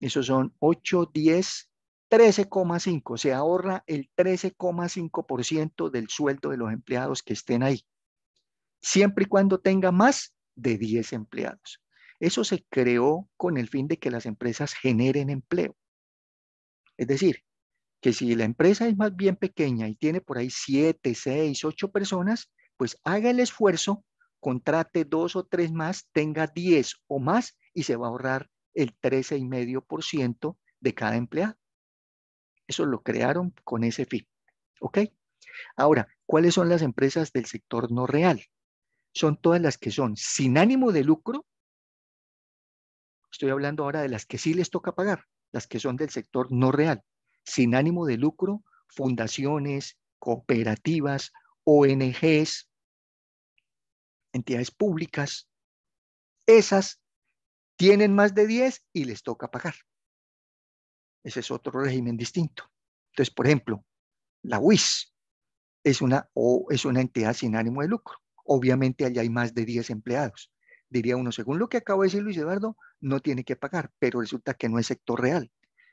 Esos son 8, 10, 13,5. Se ahorra el 13,5% del sueldo de los empleados que estén ahí, siempre y cuando tenga más de 10 empleados. Eso se creó con el fin de que las empresas generen empleo. Es decir, que si la empresa es más bien pequeña y tiene por ahí siete, seis, ocho personas, pues haga el esfuerzo, contrate dos o tres más, tenga diez o más y se va a ahorrar el 13,5% de cada empleado. Eso lo crearon con ese fin. ¿Ok? Ahora, ¿cuáles son las empresas del sector no real? Son todas las que son sin ánimo de lucro. Estoy hablando ahora de las que sí les toca pagar las que son del sector no real, sin ánimo de lucro, fundaciones, cooperativas, ONGs, entidades públicas, esas tienen más de 10 y les toca pagar. Ese es otro régimen distinto. Entonces, por ejemplo, la UIS es una, es una entidad sin ánimo de lucro. Obviamente allá hay más de 10 empleados diría uno, según lo que acabo de decir Luis Eduardo, no tiene que pagar, pero resulta que no es sector real,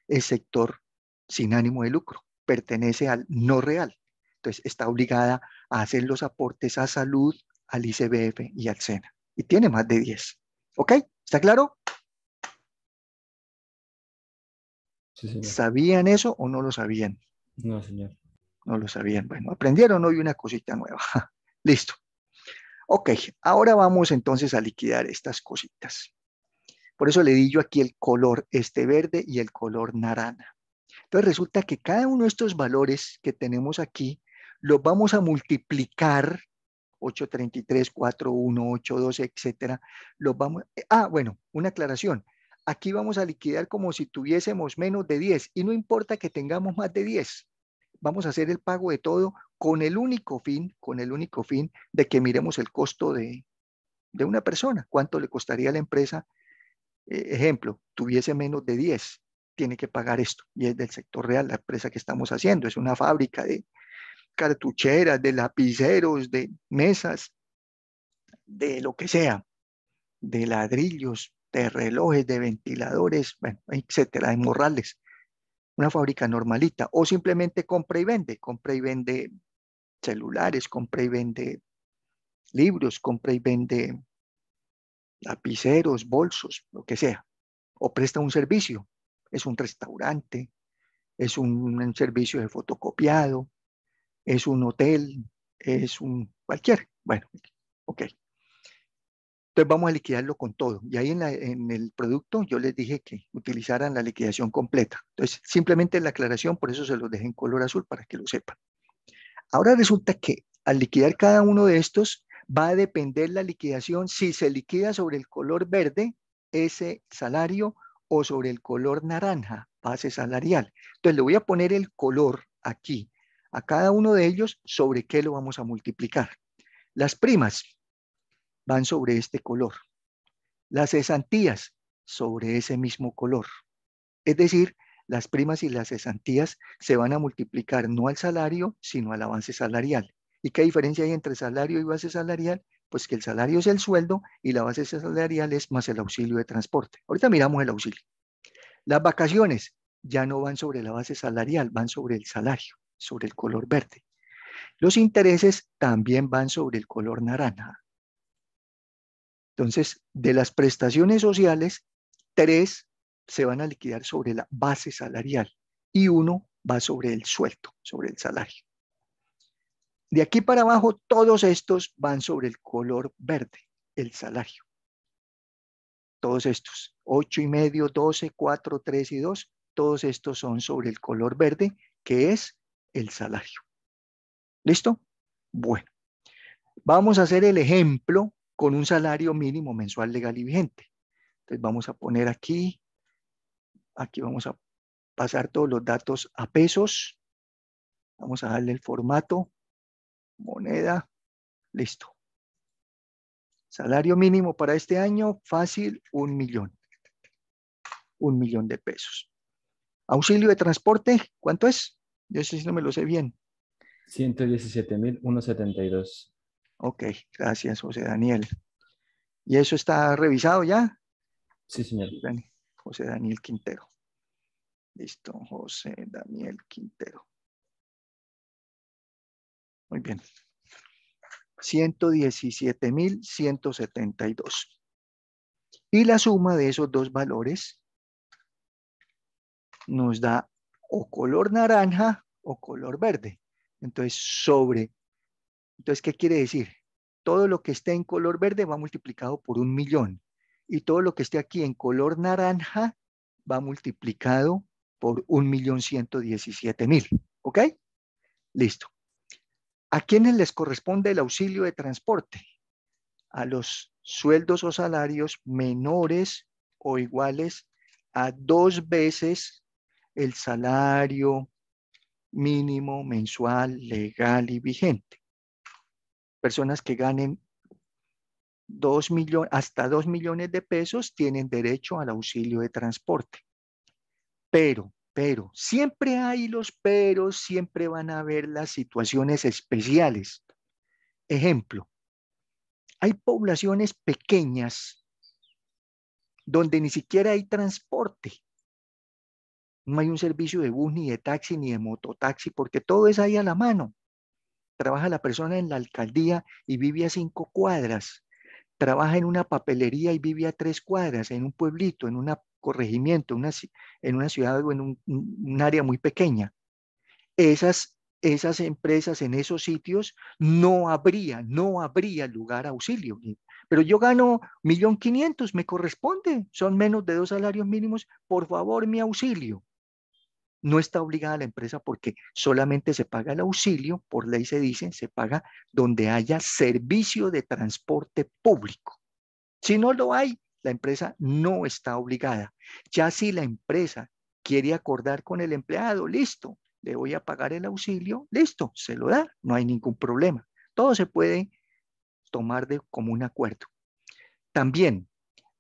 es sector sin ánimo de lucro, pertenece al no real. Entonces está obligada a hacer los aportes a salud, al ICBF y al SENA. Y tiene más de 10. ¿Ok? ¿Está claro? ¿Sabían eso o no lo sabían? No, señor. No lo sabían. Bueno, aprendieron hoy una cosita nueva. Listo. Ok, ahora vamos entonces a liquidar estas cositas. Por eso le di yo aquí el color este verde y el color naranja. Entonces resulta que cada uno de estos valores que tenemos aquí los vamos a multiplicar 833, 4, 1, etcétera. Los vamos Ah, bueno, una aclaración. Aquí vamos a liquidar como si tuviésemos menos de 10 y no importa que tengamos más de 10 vamos a hacer el pago de todo con el único fin, con el único fin de que miremos el costo de, una persona, cuánto le costaría a la empresa, e, ejemplo, tuviese menos de 10, tiene que pagar esto, y es del sector real, la empresa que estamos haciendo, es una fábrica de cartucheras, de lapiceros, de mesas, de lo que sea, de ladrillos, de relojes, de ventiladores, etcétera, de morrales una fábrica normalita, o simplemente compra y vende, compra y vende celulares, compra y vende libros, compra y vende lapiceros, bolsos, lo que sea, o presta un servicio, es un restaurante, es un, servicio de fotocopiado, es un hotel, es un cualquier, bueno, ok. Entonces vamos a liquidarlo con todo. Y ahí en, el producto yo les dije que utilizaran la liquidación completa. Entonces simplemente la aclaración, por eso se los dejé en color azul para que lo sepan. Ahora resulta que al liquidar cada uno de estos va a depender la liquidación si se liquida sobre el color verde ese salario o sobre el color naranja, base salarial. Entonces le voy a poner el color aquí a cada uno de ellos sobre qué lo vamos a multiplicar. Las primas, van sobre este color. Las cesantías sobre ese mismo color. Es decir, las primas y las cesantías se van a multiplicar no al salario, sino al avance salarial. ¿Y qué diferencia hay entre salario y base salarial? Pues que el salario es el sueldo y la base salarial es más el auxilio de transporte. Ahorita miramos el auxilio. Las vacaciones ya no van sobre la base salarial, van sobre el salario, sobre el color verde. Los intereses también van sobre el color naranja. Entonces, de las prestaciones sociales, tres se van a liquidar sobre la base salarial y uno va sobre el sueldo, sobre el salario. De aquí para abajo, todos estos van sobre el color verde, el salario. Todos estos, ocho y medio, 12, 4, 3 y 2, todos estos son sobre el color verde, que es el salario. ¿Listo? Bueno, vamos a hacer el ejemplo con un salario mínimo mensual legal y vigente. Entonces vamos a poner aquí, aquí vamos a pasar todos los datos a pesos. Vamos a darle el formato, moneda, listo. Salario mínimo para este año, fácil, un millón. Un millón de pesos. Auxilio de transporte, ¿cuánto es? Yo sé si no me lo sé bien. 117.172. Ok, gracias, José Daniel. ¿Y eso está revisado ya? Sí, señor. José Daniel Quintero. Listo, José Daniel Quintero. Muy bien. 117.172. Y la suma de esos dos valores nos da o color naranja o color verde. Entonces, sobre entonces, ¿qué quiere decir? Todo lo que esté en color verde va multiplicado por un millón y todo lo que esté aquí en color naranja va multiplicado por un millón ciento diecisiete mil. ¿Ok? Listo. ¿A quiénes les corresponde el auxilio de transporte? A los sueldos o salarios menores o iguales a dos veces el salario mínimo mensual legal y vigente personas que ganen 2 hasta 2 millones de pesos tienen derecho al auxilio de transporte. Pero, pero, siempre hay los peros, siempre van a haber las situaciones especiales. Ejemplo, hay poblaciones pequeñas donde ni siquiera hay transporte. No hay un servicio de bus, ni de taxi, ni de mototaxi, porque todo es ahí a la mano trabaja la persona en la alcaldía y vive a cinco cuadras, trabaja en una papelería y vive a tres cuadras, en un pueblito, en un corregimiento, en una ciudad o en un, área muy pequeña. Esas, esas empresas en esos sitios no habría, no habría lugar a auxilio. Pero yo gano 1.500.000, me corresponde, son menos de dos salarios mínimos, por favor, mi auxilio no está obligada la empresa porque solamente se paga el auxilio, por ley se dice, se paga donde haya servicio de transporte público. Si no lo hay, la empresa no está obligada. Ya si la empresa quiere acordar con el empleado, listo, le voy a pagar el auxilio, listo, se lo da, no hay ningún problema. Todo se puede tomar de, como un acuerdo. También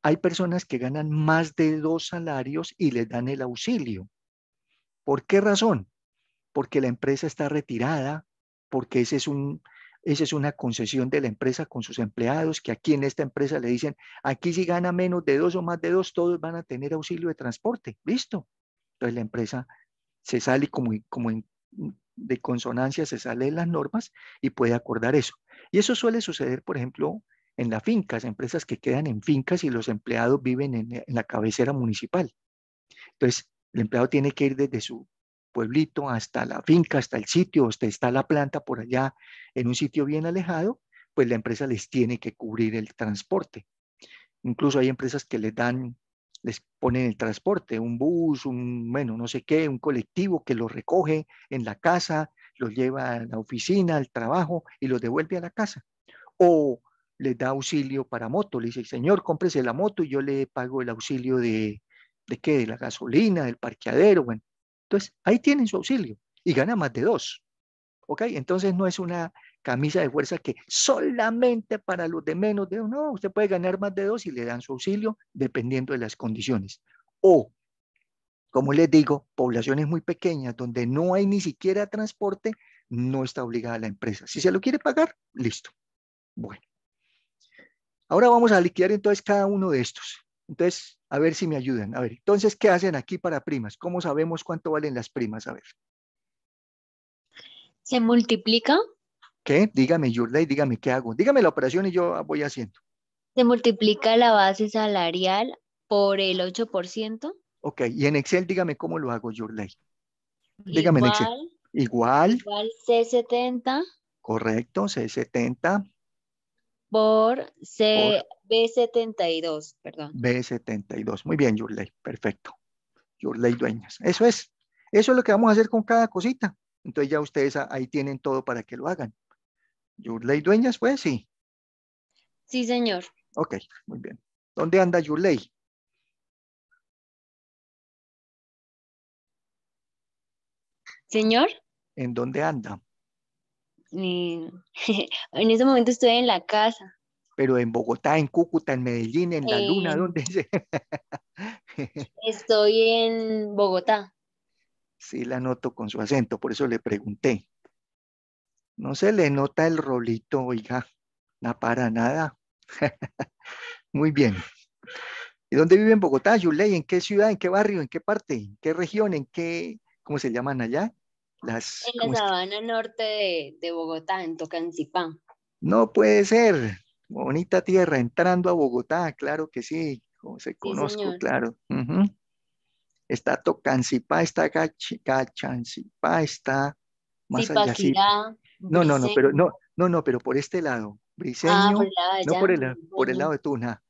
hay personas que ganan más de dos salarios y les dan el auxilio. ¿Por qué razón? Porque la empresa está retirada, porque ese es un, esa es una concesión de la empresa con sus empleados, que aquí en esta empresa le dicen, aquí si gana menos de dos o más de dos, todos van a tener auxilio de transporte. Listo. Entonces la empresa se sale como, como de consonancia, se sale de las normas y puede acordar eso. Y eso suele suceder, por ejemplo, en las fincas, empresas que quedan en fincas y los empleados viven en la cabecera municipal. Entonces, el empleado tiene que ir desde su pueblito hasta la finca, hasta el sitio, hasta está la planta por allá, en un sitio bien alejado, pues la empresa les tiene que cubrir el transporte. Incluso hay empresas que les dan, les ponen el transporte, un bus, un, bueno, no sé qué, un colectivo que los recoge en la casa, los lleva a la oficina, al trabajo y los devuelve a la casa. O les da auxilio para moto, le dice, señor, cómprese la moto y yo le pago el auxilio de, ¿De qué? De la gasolina, del parqueadero, bueno. Entonces, ahí tienen su auxilio y gana más de dos. ¿Ok? Entonces no es una camisa de fuerza que solamente para los de menos de uno no, usted puede ganar más de dos y le dan su auxilio dependiendo de las condiciones. O, como les digo, poblaciones muy pequeñas donde no hay ni siquiera transporte, no está obligada la empresa. Si se lo quiere pagar, listo. Bueno. Ahora vamos a liquidar entonces cada uno de estos. Entonces, a ver si me ayudan. A ver, entonces, ¿qué hacen aquí para primas? ¿Cómo sabemos cuánto valen las primas? A ver. ¿Se multiplica? ¿Qué? Dígame, Yurday, dígame qué hago. Dígame la operación y yo voy haciendo. ¿Se multiplica la base salarial por el 8%? Ok, y en Excel dígame cómo lo hago, Yurday. Dígame en Excel. Igual. Igual C70. Correcto, C70 por, C, B72, perdón. B72. Muy bien, Yurley. Perfecto. Yurley Dueñas. Eso es. Eso es lo que vamos a hacer con cada cosita. Entonces ya ustedes ahí tienen todo para que lo hagan. Yurley Dueñas, pues sí. Sí, señor. Ok, muy bien. ¿Dónde anda Yurley? Señor. ¿En dónde anda? en ese momento estoy en la casa. Pero en Bogotá, en Cúcuta, en Medellín, en La Luna, ¿dónde? estoy en Bogotá. Sí, la noto con su acento, por eso le pregunté. No se le nota el rolito, oiga, no para nada. Muy bien. ¿Y dónde vive en Bogotá, Yulei? ¿En qué ciudad, en qué barrio, en qué parte, en qué región, en qué, cómo se llaman allá? en la sabana norte de, Bogotá, en Tocancipá. No puede ser. Bonita tierra, entrando a Bogotá, claro que sí, como se conozco, claro. Está Tocancipá, está Cachancipá, está más No, no, no, pero no, no, no, pero por este lado, Briseño, no ah, por el, por el lado de Tuna,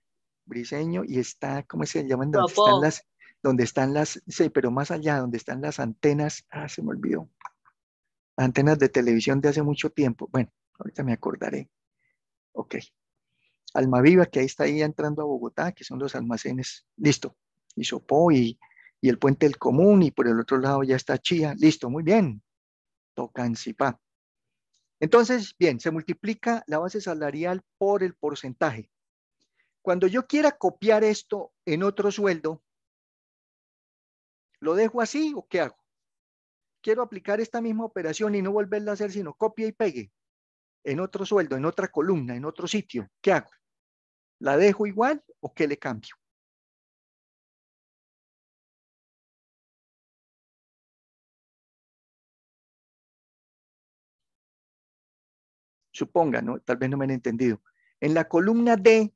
Briseño y está, ¿cómo se llaman? Están las donde están las, sí, pero más allá, donde están las antenas, ah, se me olvidó, antenas de televisión de hace mucho tiempo. Bueno, ahorita me acordaré. Ok. Almaviva, que ahí está ahí entrando a Bogotá, que son los almacenes, listo. Y Sopó y, y el puente del común, y por el otro lado ya está Chía, listo, muy bien. Tocan Tocancipá. Entonces, bien, se multiplica la base salarial por el porcentaje. Cuando yo quiera copiar esto en otro sueldo, ¿Lo dejo así o qué hago? Quiero aplicar esta misma operación y no volverla a hacer sino copia y pegue en otro sueldo, en otra columna, en otro sitio. ¿Qué hago? ¿La dejo igual o qué le cambio? Suponga, ¿no? tal vez no me han entendido. En la columna D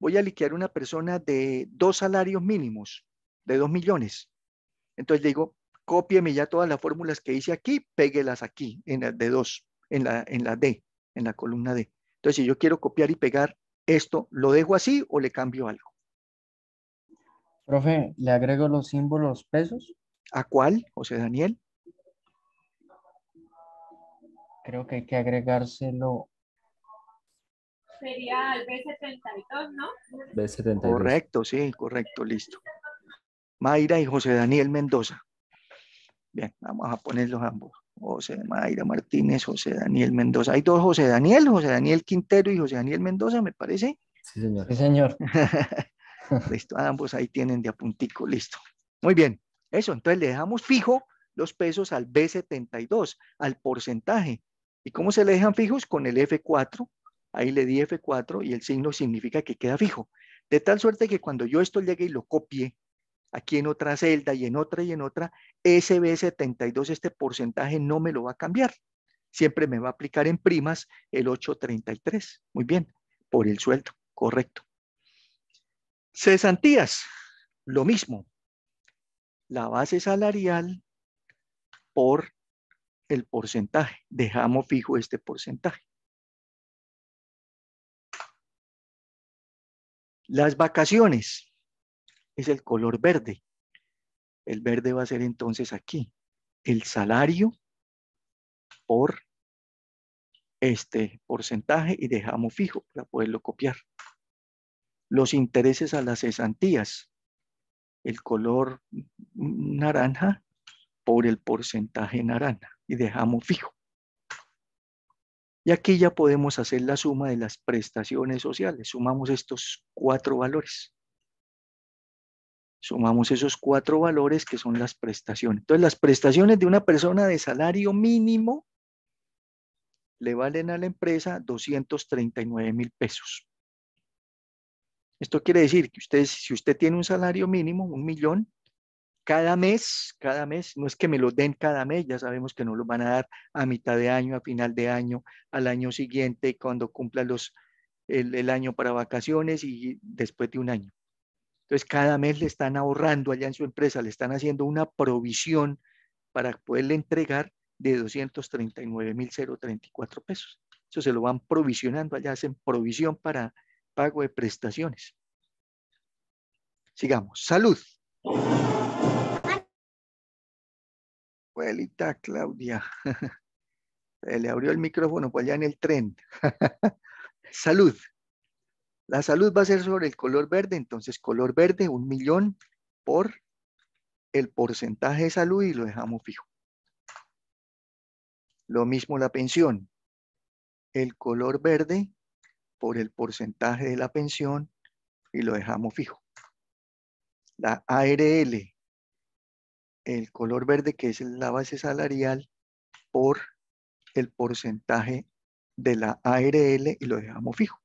voy a liquidar una persona de dos salarios mínimos, de dos millones. Entonces digo, cópieme ya todas las fórmulas que hice aquí, péguelas aquí, en la d 2 en la, en la D, en la columna D. Entonces, si yo quiero copiar y pegar esto, ¿lo dejo así o le cambio algo? Profe, ¿le agrego los símbolos pesos? ¿A cuál, José Daniel? Creo que hay que agregárselo. Sería al B72, ¿no? B72. Correcto, sí, correcto, listo. Mayra y José Daniel Mendoza. Bien, vamos a ponerlos ambos. José Mayra Martínez, José Daniel Mendoza. Hay dos José Daniel, José Daniel Quintero y José Daniel Mendoza, me parece. Sí, señor. Sí, señor. listo, ambos ahí tienen de apuntico, listo. Muy bien, eso, entonces le dejamos fijo los pesos al B72, al porcentaje. ¿Y cómo se le dejan fijos? Con el F4, ahí le di F4 y el signo significa que queda fijo. De tal suerte que cuando yo esto llegue y lo copie, aquí en otra celda y en otra y en otra, SB72 este porcentaje no me lo va a cambiar. Siempre me va a aplicar en primas el 833. Muy bien, por el sueldo, correcto. Cesantías, lo mismo. La base salarial por el porcentaje. Dejamos fijo este porcentaje. Las vacaciones es el color verde. El verde va a ser entonces aquí el salario por este porcentaje y dejamos fijo para poderlo copiar. Los intereses a las cesantías, el color naranja por el porcentaje naranja y dejamos fijo. Y aquí ya podemos hacer la suma de las prestaciones sociales. Sumamos estos cuatro valores. Sumamos esos cuatro valores que son las prestaciones. Entonces, las prestaciones de una persona de salario mínimo le valen a la empresa 239 mil pesos. Esto quiere decir que ustedes si usted tiene un salario mínimo, un millón, cada mes, cada mes, no es que me lo den cada mes, ya sabemos que no lo van a dar a mitad de año, a final de año, al año siguiente, cuando cumpla los, el año para vacaciones y después de un año. Entonces, cada mes le están ahorrando allá en su empresa, le están haciendo una provisión para poderle entregar de 239.034 pesos. Eso se lo van provisionando, allá hacen provisión para pago de prestaciones. Sigamos. Salud. Abuelita Claudia. le abrió el micrófono pues allá en el tren. Salud. La salud va a ser sobre el color verde, entonces color verde, un millón por el porcentaje de salud y lo dejamos fijo. Lo mismo la pensión. El color verde por el porcentaje de la pensión y lo dejamos fijo. La ARL, el color verde que es la base salarial por el porcentaje de la ARL y lo dejamos fijo.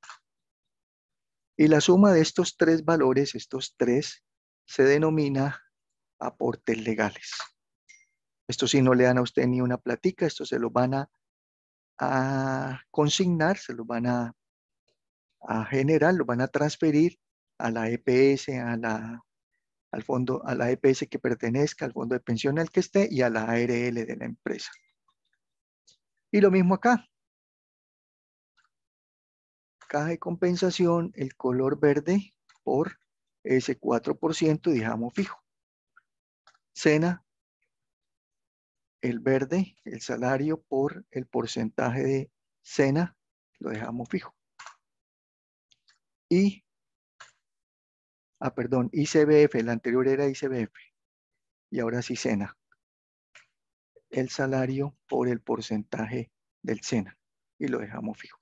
Y la suma de estos tres valores, estos tres, se denomina aportes legales. Esto si no le dan a usted ni una platica, esto se lo van a, consignar, se lo van a, generar, lo van a transferir a la EPS, a la, al fondo, a la EPS que pertenezca, al fondo de pensión al que esté y a la ARL de la empresa. Y lo mismo acá, caja de compensación el color verde por ese 4% dejamos fijo. Cena, el verde, el salario por el porcentaje de cena, lo dejamos fijo. Y, ah, perdón, ICBF, la anterior era ICBF, y ahora sí cena. El salario por el porcentaje del cena, y lo dejamos fijo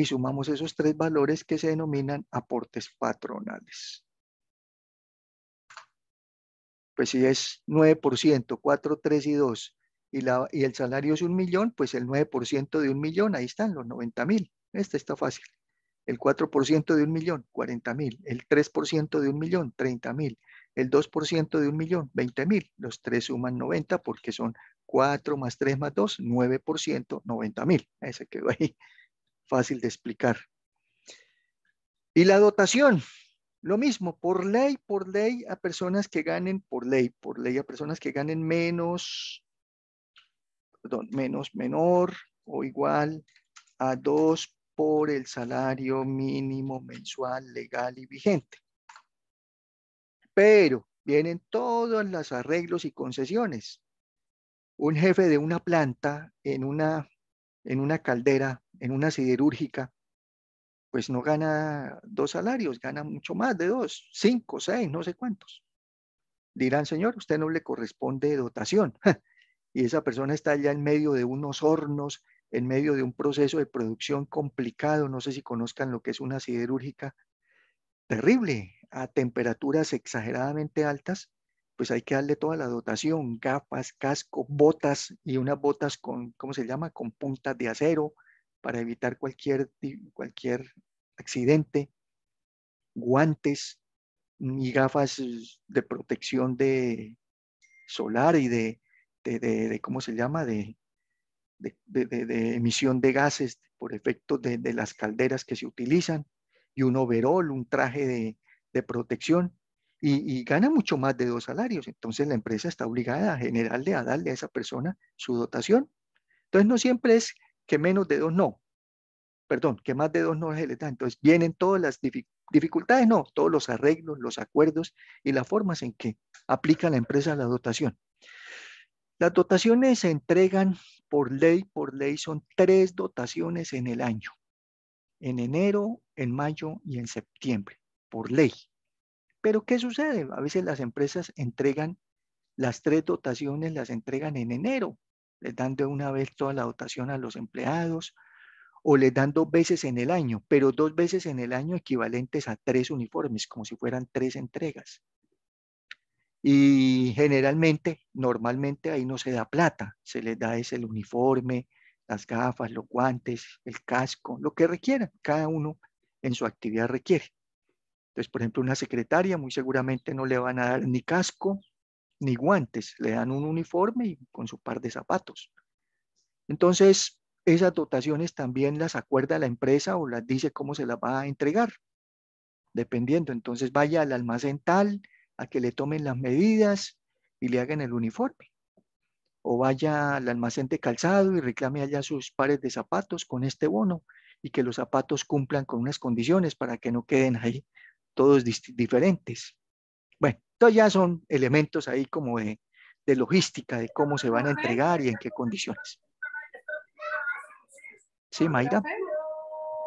y sumamos esos tres valores que se denominan aportes patronales. Pues si es 9%, 4, 3 y 2, y, la, y el salario es un millón, pues el 9% de un millón, ahí están los 90 mil. Este está fácil. El 4% de un millón, 40 mil. El 3% de un millón, 30 mil. El 2% de un millón, 20.000. mil. Los tres suman 90 porque son 4 más 3 más 2, 9%, 90 mil. Ese quedó ahí fácil de explicar. Y la dotación, lo mismo, por ley, por ley a personas que ganen, por ley, por ley a personas que ganen menos, perdón, menos menor o igual a dos por el salario mínimo mensual legal y vigente. Pero vienen todos los arreglos y concesiones. Un jefe de una planta en una en una caldera, en una siderúrgica, pues no gana dos salarios, gana mucho más de dos, cinco, seis, no sé cuántos. Dirán, señor, usted no le corresponde dotación. y esa persona está ya en medio de unos hornos, en medio de un proceso de producción complicado, no sé si conozcan lo que es una siderúrgica, terrible, a temperaturas exageradamente altas, pues hay que darle toda la dotación, gafas, casco, botas y unas botas con, ¿cómo se llama? Con puntas de acero para evitar cualquier, cualquier accidente, guantes y gafas de protección de solar y de, ¿cómo se llama? De, de, emisión de gases por efecto de, las calderas que se utilizan y un overol, un traje de protección y, gana mucho más de dos salarios. Entonces la empresa está obligada a generarle, a darle a esa persona su dotación. Entonces no siempre es que menos de dos no, perdón, que más de dos no se le da. Entonces vienen todas las dificultades, no, todos los arreglos, los acuerdos y las formas en que aplica la empresa la dotación. Las dotaciones se entregan por ley, por ley son tres dotaciones en el año, en enero, en mayo y en septiembre, por ley. Pero ¿qué sucede? A veces las empresas entregan las tres dotaciones, las entregan en enero, les dan de una vez toda la dotación a los empleados o les dan dos veces en el año, pero dos veces en el año equivalentes a tres uniformes, como si fueran tres entregas. Y generalmente, normalmente ahí no se da plata, se les da es el uniforme, las gafas, los guantes, el casco, lo que requieran, cada uno en su actividad requiere. Entonces, por ejemplo, una secretaria muy seguramente no le van a dar ni casco ni guantes, le dan un uniforme y con su par de zapatos. Entonces, esas dotaciones también las acuerda la empresa o las dice cómo se las va a entregar, dependiendo. Entonces, vaya al almacén tal a que le tomen las medidas y le hagan el uniforme. O vaya al almacén de calzado y reclame allá sus pares de zapatos con este bono y que los zapatos cumplan con unas condiciones para que no queden ahí todos diferentes. Bueno, entonces ya son elementos ahí como de, de logística, de cómo se van a entregar y en qué condiciones. Sí, Mayra.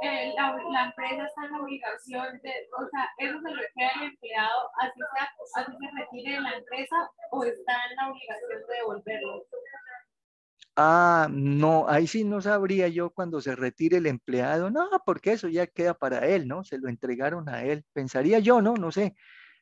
Eh, la, empresa está en la obligación de, o sea, eso se lo queda al empleado, así, sea, así se retire de la empresa o está en la obligación de devolverlo. Ah, no, ahí sí no sabría yo cuando se retire el empleado, no, porque eso ya queda para él, ¿no? Se lo entregaron a él, pensaría yo, ¿no? No sé.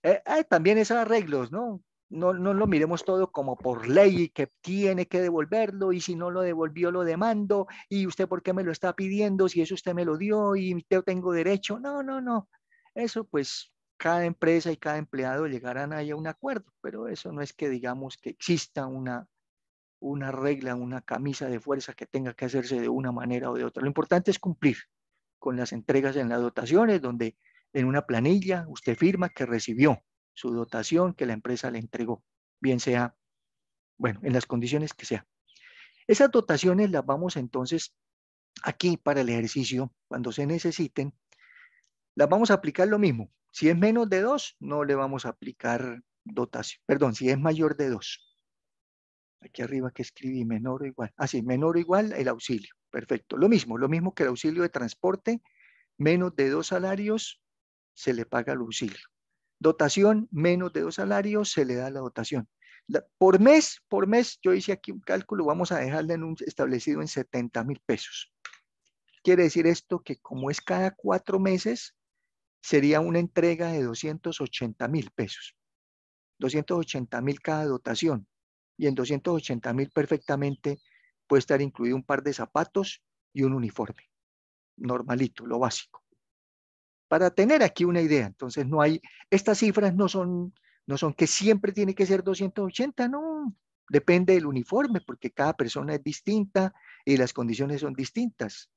Eh, también esos arreglos, ¿no? ¿no? No lo miremos todo como por ley que tiene que devolverlo y si no lo devolvió lo demando y usted por qué me lo está pidiendo si eso usted me lo dio y tengo derecho. No, no, no. Eso pues cada empresa y cada empleado llegarán ahí a un acuerdo, pero eso no es que digamos que exista una una regla, una camisa de fuerza que tenga que hacerse de una manera o de otra. Lo importante es cumplir con las entregas en las dotaciones, donde en una planilla usted firma que recibió su dotación que la empresa le entregó, bien sea, bueno, en las condiciones que sea. Esas dotaciones las vamos entonces aquí para el ejercicio, cuando se necesiten, las vamos a aplicar lo mismo. Si es menos de dos, no le vamos a aplicar dotación. Perdón, si es mayor de dos aquí arriba que escribí menor o igual, así, ah, menor o igual el auxilio, perfecto, lo mismo, lo mismo que el auxilio de transporte, menos de dos salarios se le paga el auxilio, dotación, menos de dos salarios se le da la dotación. por mes, por mes, yo hice aquí un cálculo, vamos a dejarle en un, establecido en 70 mil pesos. Quiere decir esto que como es cada cuatro meses, sería una entrega de 280 mil pesos. 280 mil cada dotación y en 280 mil perfectamente puede estar incluido un par de zapatos y un uniforme. Normalito, lo básico. Para tener aquí una idea, entonces no hay, estas cifras no son, no son que siempre tiene que ser 280, no, depende del uniforme, porque cada persona es distinta y las condiciones son distintas.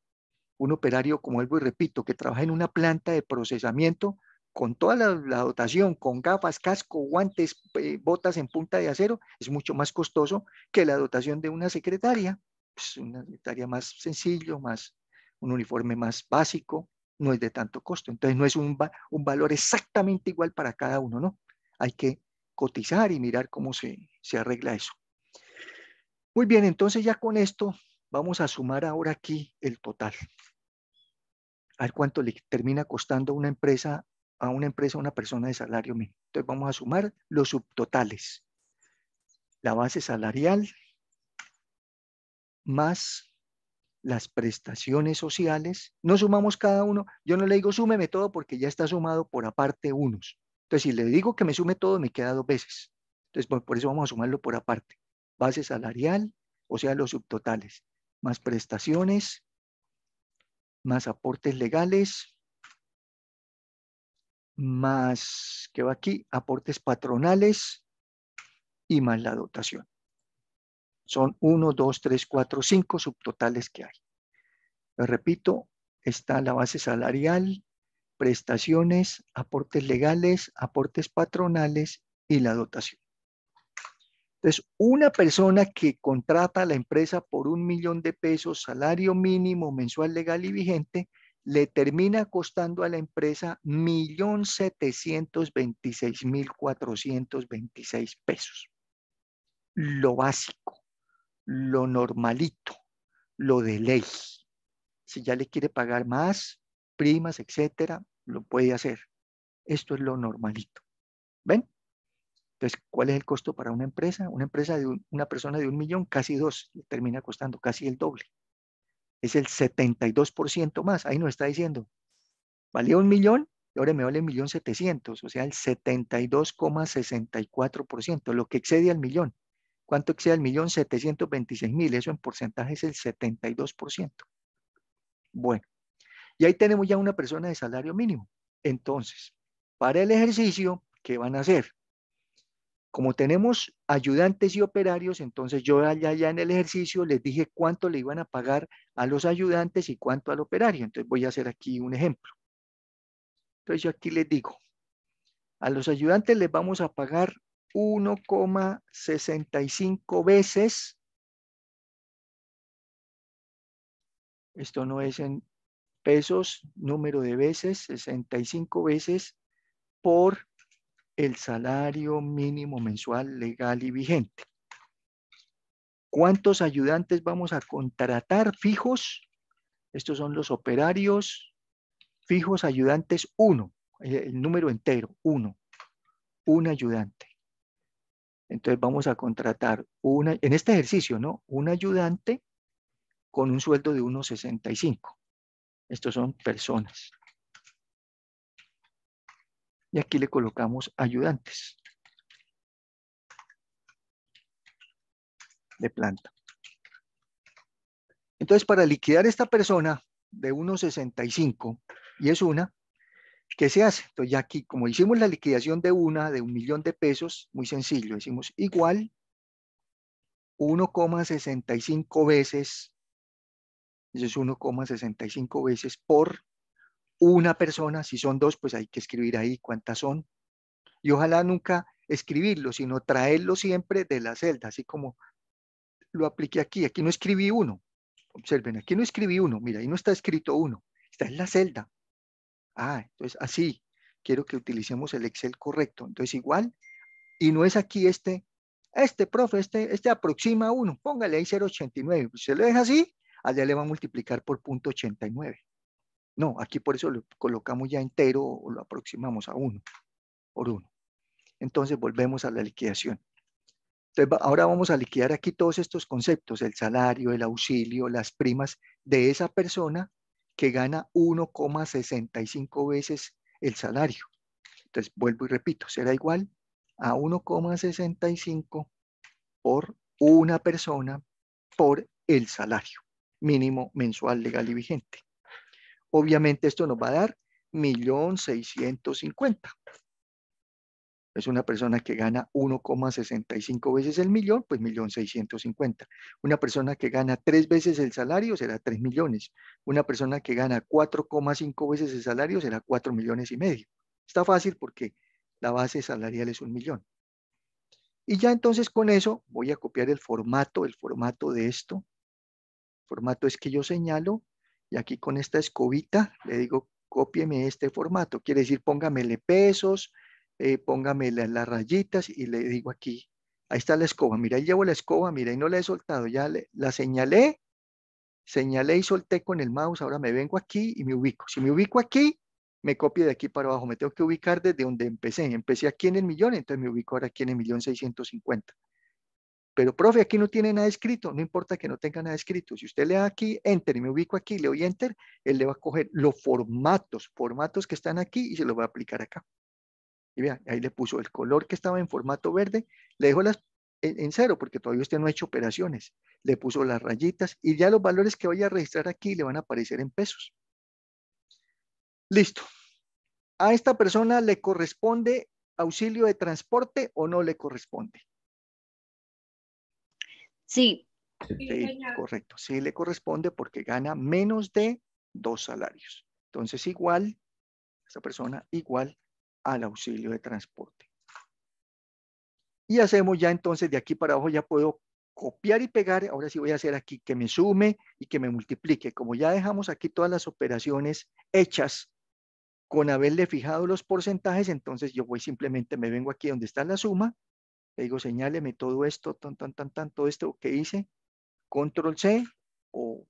Un operario, como él, y repito, que trabaja en una planta de procesamiento, con toda la, dotación, con gafas, casco, guantes, eh, botas en punta de acero, es mucho más costoso que la dotación de una secretaria. Pues una secretaria más sencillo, más un uniforme más básico, no es de tanto costo. Entonces no es un, un valor exactamente igual para cada uno, ¿no? Hay que cotizar y mirar cómo se, se arregla eso. Muy bien, entonces ya con esto vamos a sumar ahora aquí el total. A ver cuánto le termina costando una empresa a una empresa una persona de salario mínimo. Entonces vamos a sumar los subtotales. La base salarial más las prestaciones sociales. No sumamos cada uno. Yo no le digo súmeme todo porque ya está sumado por aparte unos. Entonces si le digo que me sume todo me queda dos veces. Entonces por eso vamos a sumarlo por aparte. Base salarial, o sea los subtotales, más prestaciones, más aportes legales, más, que va aquí? Aportes patronales y más la dotación. Son 1, 2, 3, 4, 5 subtotales que hay. Les repito, está la base salarial, prestaciones, aportes legales, aportes patronales y la dotación. Entonces, una persona que contrata a la empresa por un millón de pesos, salario mínimo mensual legal y vigente, le termina costando a la empresa 1.726.426 pesos. Lo básico, lo normalito, lo de ley. Si ya le quiere pagar más, primas, etcétera, lo puede hacer. Esto es lo normalito. ¿Ven? Entonces, ¿cuál es el costo para una empresa? Una empresa de una persona de un millón, casi dos, le termina costando casi el doble es el 72% más. Ahí nos está diciendo, valía un millón y ahora me vale un millón setecientos, o sea, el 72,64%, lo que excede al millón. ¿Cuánto excede al millón? 726 mil, eso en porcentaje es el 72%. Bueno, y ahí tenemos ya una persona de salario mínimo. Entonces, para el ejercicio, ¿qué van a hacer? Como tenemos ayudantes y operarios, entonces yo allá, ya en el ejercicio les dije cuánto le iban a pagar a los ayudantes y cuánto al operario. Entonces voy a hacer aquí un ejemplo. Entonces yo aquí les digo, a los ayudantes les vamos a pagar 1,65 veces. Esto no es en pesos, número de veces, 65 veces por el salario mínimo mensual legal y vigente. ¿Cuántos ayudantes vamos a contratar fijos? Estos son los operarios fijos ayudantes 1, eh, el número entero, 1, un ayudante. Entonces vamos a contratar una, en este ejercicio, ¿no? Un ayudante con un sueldo de 1,65. Estos son personas y aquí le colocamos ayudantes de planta. Entonces, para liquidar esta persona de 1.65 y es una, ¿qué se hace? Entonces, ya aquí, como hicimos la liquidación de una de un millón de pesos, muy sencillo, decimos igual 1,65 veces, eso es 1,65 veces por una persona, si son dos, pues hay que escribir ahí cuántas son. Y ojalá nunca escribirlo, sino traerlo siempre de la celda, así como lo apliqué aquí. Aquí no escribí uno. Observen, aquí no escribí uno. Mira, ahí no está escrito uno. Está en la celda. Ah, entonces así. Quiero que utilicemos el Excel correcto. Entonces igual. Y no es aquí este. Este, profe, este, este aproxima uno. Póngale ahí 0.89. Pues, si se lo deja así, allá le va a multiplicar por 0.89. No, aquí por eso lo colocamos ya entero o lo aproximamos a uno, por uno. Entonces volvemos a la liquidación. Entonces, ahora vamos a liquidar aquí todos estos conceptos, el salario, el auxilio, las primas de esa persona que gana 1,65 veces el salario. Entonces, vuelvo y repito, será igual a 1,65 por una persona por el salario mínimo mensual legal y vigente. Obviamente esto nos va a dar 1.650. Es una persona que gana 1,65 veces el millón, pues 1.650. Una persona que gana tres veces el salario será 3 millones. Una persona que gana 4,5 veces el salario será 4 millones y medio. Está fácil porque la base salarial es un millón. Y ya entonces con eso voy a copiar el formato, el formato de esto. El formato es que yo señalo y aquí con esta escobita le digo cópieme este formato, quiere decir póngamele pesos, eh, póngame las, rayitas y le digo aquí, ahí está la escoba, mira, ahí llevo la escoba, mira, y no la he soltado, ya la señalé, señalé y solté con el mouse, ahora me vengo aquí y me ubico. Si me ubico aquí, me copio de aquí para abajo, me tengo que ubicar desde donde empecé. Empecé aquí en el millón, entonces me ubico ahora aquí en el millón seiscientos cincuenta. Pero, profe, aquí no tiene nada escrito, no importa que no tenga nada escrito. Si usted le da aquí Enter y me ubico aquí, le doy Enter, él le va a coger los formatos, formatos que están aquí y se los va a aplicar acá. Y vean, ahí le puso el color que estaba en formato verde, le dejó las e, en, cero, porque todavía usted no ha hecho operaciones. Le puso las rayitas y ya los valores que vaya a registrar aquí le van a aparecer en pesos. Listo. ¿A esta persona le corresponde auxilio de transporte o no le corresponde? Sí. correcto. Sí le corresponde porque gana menos de dos salarios. Entonces, igual, esta persona igual al auxilio de transporte. Y hacemos ya entonces de aquí para abajo, ya puedo copiar y pegar. Ahora sí voy a hacer aquí que me sume y que me multiplique. Como ya dejamos aquí todas las operaciones hechas con haberle fijado los porcentajes, entonces yo voy simplemente, me vengo aquí donde está la suma le digo, señáleme todo esto, tan, tan, tan, tan, todo esto que hice, control C o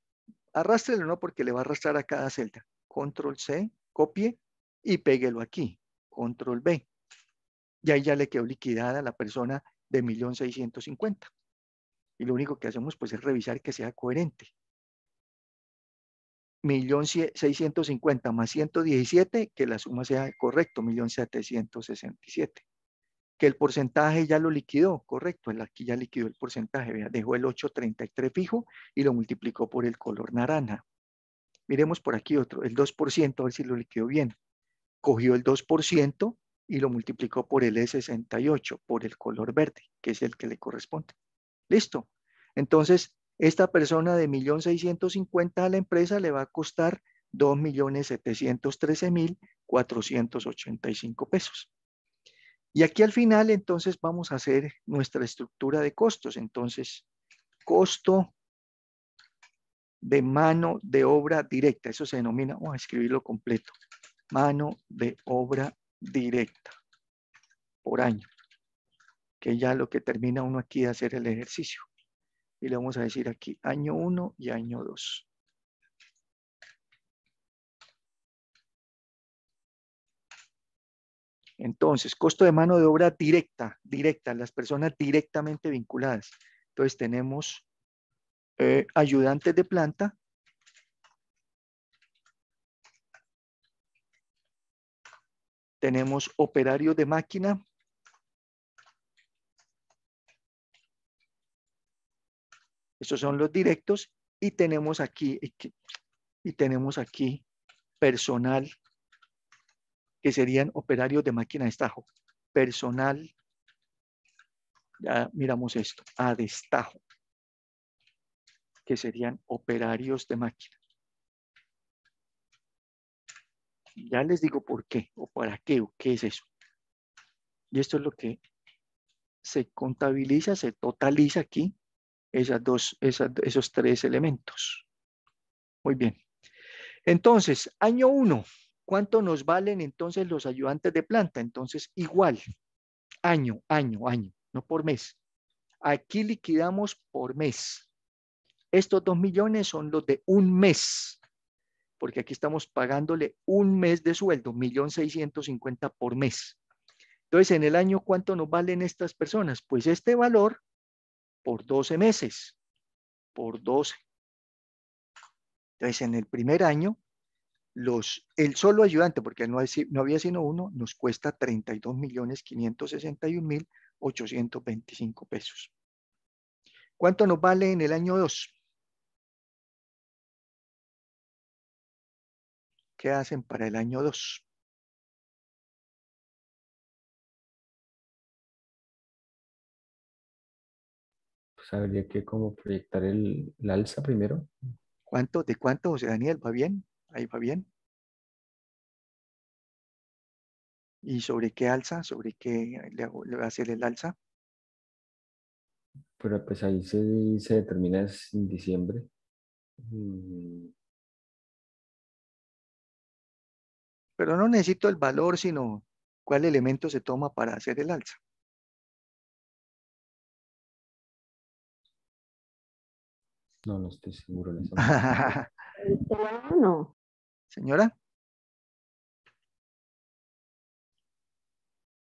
arrástrelo, no, porque le va a arrastrar a cada celda. Control C, copie y péguelo aquí. Control B. Y ahí ya le quedó liquidada la persona de 1.650. Y lo único que hacemos pues es revisar que sea coherente. 1.650 más 117, que la suma sea correcta, 1.767 que el porcentaje ya lo liquidó, correcto, aquí ya liquidó el porcentaje, ¿vea? dejó el 8.33 fijo y lo multiplicó por el color naranja. Miremos por aquí otro, el 2%, a ver si lo liquidó bien. Cogió el 2% y lo multiplicó por el E68, por el color verde, que es el que le corresponde. Listo. Entonces, esta persona de 1.650.000 a la empresa le va a costar 2.713.485 pesos. Y aquí al final, entonces, vamos a hacer nuestra estructura de costos. Entonces, costo de mano de obra directa. Eso se denomina, vamos a escribirlo completo, mano de obra directa por año. Que ya lo que termina uno aquí de hacer el ejercicio. Y le vamos a decir aquí año 1 y año 2. Entonces, costo de mano de obra directa, directa, las personas directamente vinculadas. Entonces tenemos eh, ayudantes de planta. Tenemos operarios de máquina. Estos son los directos. Y tenemos aquí, y tenemos aquí personal que serían operarios de máquina de estajo. Personal, ya miramos esto, a destajo, que serían operarios de máquina. Ya les digo por qué, o para qué, o qué es eso. Y esto es lo que se contabiliza, se totaliza aquí, esas dos, esos tres elementos. Muy bien. Entonces, año uno, ¿Cuánto nos valen entonces los ayudantes de planta? Entonces, igual, año, año, año, no por mes. Aquí liquidamos por mes. Estos dos millones son los de un mes, porque aquí estamos pagándole un mes de sueldo, millón seiscientos cincuenta por mes. Entonces, en el año, ¿cuánto nos valen estas personas? Pues este valor por 12 meses, por 12. Entonces, en el primer año, el solo ayudante, porque no, había sino uno, nos cuesta 32.561.825 pesos. ¿Cuánto nos vale en el año 2? ¿Qué hacen para el año 2? Pues habría que como proyectar el, el alza primero. ¿Cuánto? ¿De cuánto, José Daniel? ¿Va bien? Ahí va bien. ¿Y sobre qué alza? ¿Sobre qué le, hago, voy a hacer el alza? Pero pues ahí se, determina en diciembre. Mm. Pero no necesito el valor, sino cuál elemento se toma para hacer el alza. No, no estoy seguro. En eso. Señora.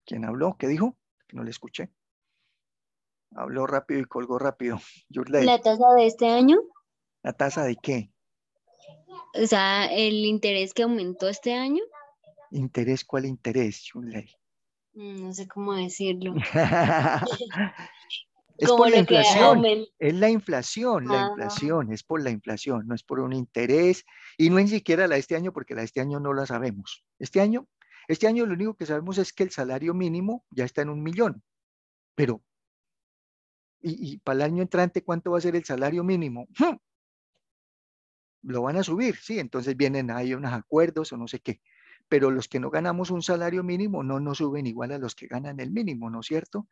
¿Quién habló? ¿Qué dijo? No le escuché. Habló rápido y colgó rápido. ¿La tasa de este año? ¿La tasa de qué? O sea, el interés que aumentó este año. ¿Interés? ¿Cuál interés, Yurley? Mm, no sé cómo decirlo. Es por la inflación, es la inflación, la inflación, es por la inflación, no es por un interés y no es siquiera la de este año porque la de este año no la sabemos. Este año, este año lo único que sabemos es que el salario mínimo ya está en un millón, pero y, para el año entrante cuánto va a ser el salario mínimo? Lo van a subir, sí, entonces vienen ahí unos acuerdos o no sé qué pero los que no ganamos un salario mínimo no nos suben igual a los que ganan el mínimo, ¿no es cierto?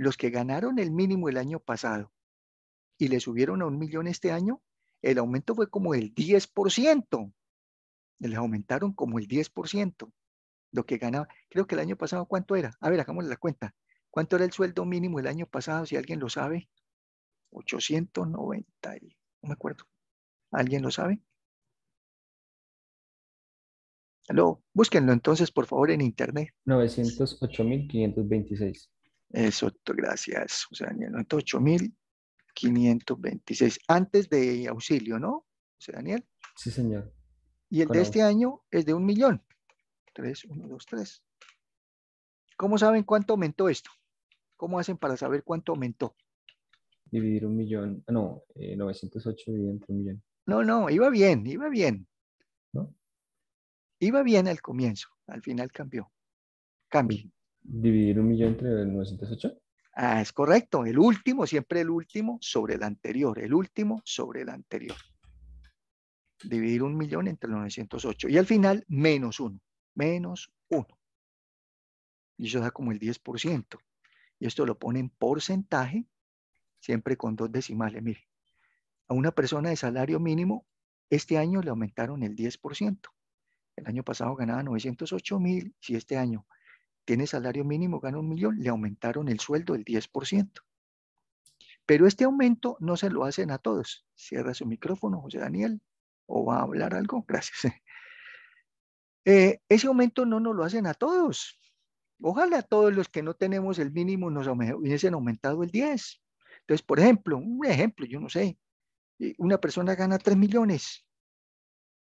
los que ganaron el mínimo el año pasado y le subieron a un millón este año, el aumento fue como el 10%. Les aumentaron como el 10%. Lo que ganaba, creo que el año pasado, ¿cuánto era? A ver, hagámosle la cuenta. ¿Cuánto era el sueldo mínimo el año pasado? Si alguien lo sabe. 890, no me acuerdo. ¿Alguien lo sabe? Aló, búsquenlo entonces, por favor, en internet. 908.526. Eso, gracias, Daniel. 8.526. Antes de auxilio, ¿no? José Daniel. Sí, señor. Y el de este año es de un millón. 3, 1, 2, 3. ¿Cómo saben cuánto aumentó esto? ¿Cómo hacen para saber cuánto aumentó? Dividir un millón. Ah, no, 908 eh, dividido entre un millón. No, no, iba bien, iba bien. Iba bien al comienzo, al final cambió. cambió dividir un millón entre el 908. Ah, es correcto. El último, siempre el último sobre el anterior. El último sobre el anterior. Dividir un millón entre el 908. Y al final, menos uno. Menos uno. Y eso da como el 10%. Y esto lo pone en porcentaje, siempre con dos decimales. Mire, a una persona de salario mínimo, este año le aumentaron el 10%. El año pasado ganaba 908 mil. Si este año tiene salario mínimo, gana un millón, le aumentaron el sueldo el 10%. Pero este aumento no se lo hacen a todos. Cierra su micrófono, José Daniel, o va a hablar algo. Gracias. Eh, ese aumento no nos lo hacen a todos. Ojalá a todos los que no tenemos el mínimo nos hubiesen aumentado el 10. Entonces, por ejemplo, un ejemplo, yo no sé, eh, una persona gana 3 millones,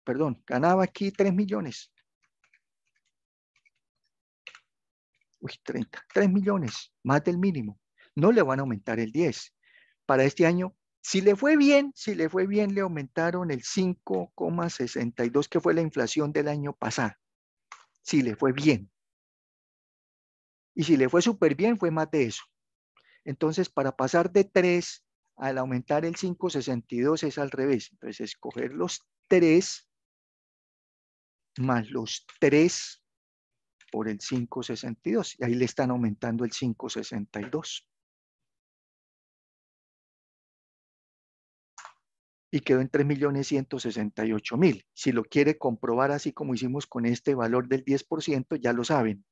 perdón, ganaba aquí 3 millones, uy, 30, 3 millones, más del mínimo. No le van a aumentar el 10. Para este año, si le fue bien, si le fue bien, le aumentaron el 5,62, que fue la inflación del año pasado. Si le fue bien. Y si le fue súper bien, fue más de eso. Entonces, para pasar de 3 al aumentar el 5,62 es al revés. Entonces, escoger los 3 más los 3 por el 562 y ahí le están aumentando el 562. Y quedó en 3.168.000. Si lo quiere comprobar así como hicimos con este valor del 10%, ya lo saben.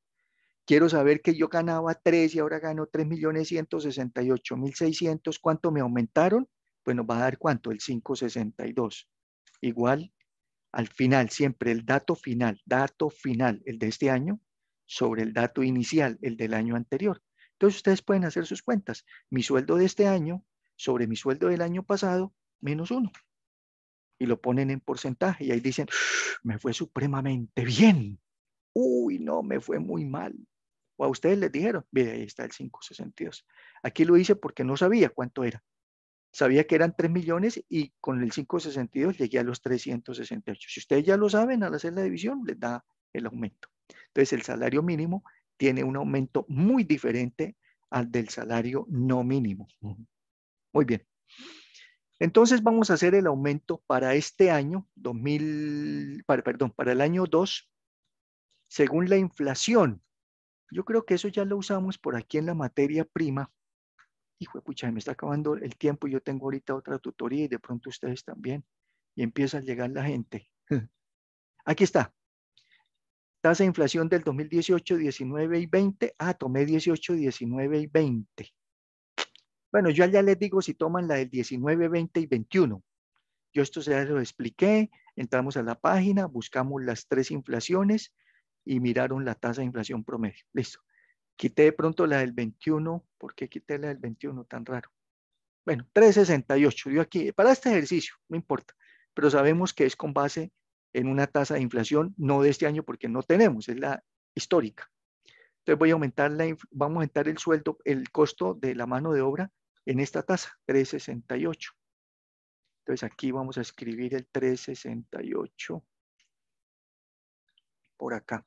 Quiero saber que yo ganaba 3 y ahora gano 3.168.600. ¿Cuánto me aumentaron? Pues nos va a dar cuánto? El 562. Igual al final, siempre el dato final, dato final, el de este año, sobre el dato inicial, el del año anterior. Entonces ustedes pueden hacer sus cuentas. Mi sueldo de este año sobre mi sueldo del año pasado, menos uno. Y lo ponen en porcentaje y ahí dicen, me fue supremamente bien. Uy, no, me fue muy mal. O a ustedes les dijeron, mire, ahí está el 562. Aquí lo hice porque no sabía cuánto era. Sabía que eran 3 millones y con el 562 llegué a los 368. Si ustedes ya lo saben, al hacer la división les da el aumento. Entonces, el salario mínimo tiene un aumento muy diferente al del salario no mínimo. Muy bien. Entonces vamos a hacer el aumento para este año, 2000, para, perdón, para el año 2, según la inflación. Yo creo que eso ya lo usamos por aquí en la materia prima. Hijo pucha, me está acabando el tiempo. Yo tengo ahorita otra tutoría y de pronto ustedes también. Y empieza a llegar la gente. Aquí está tasa de inflación del 2018, 19 y 20. Ah, tomé 18, 19 y 20. Bueno, yo ya les digo si toman la del 19, 20 y 21. Yo esto ya lo expliqué, entramos a la página, buscamos las tres inflaciones y miraron la tasa de inflación promedio. Listo. Quité de pronto la del 21. ¿Por qué quité la del 21 tan raro? Bueno, 368. Yo aquí, para este ejercicio, no importa, pero sabemos que es con base en una tasa de inflación, no de este año porque no tenemos, es la histórica. Entonces voy a aumentar la, vamos a aumentar el sueldo, el costo de la mano de obra en esta tasa, 368. Entonces aquí vamos a escribir el 368 por acá.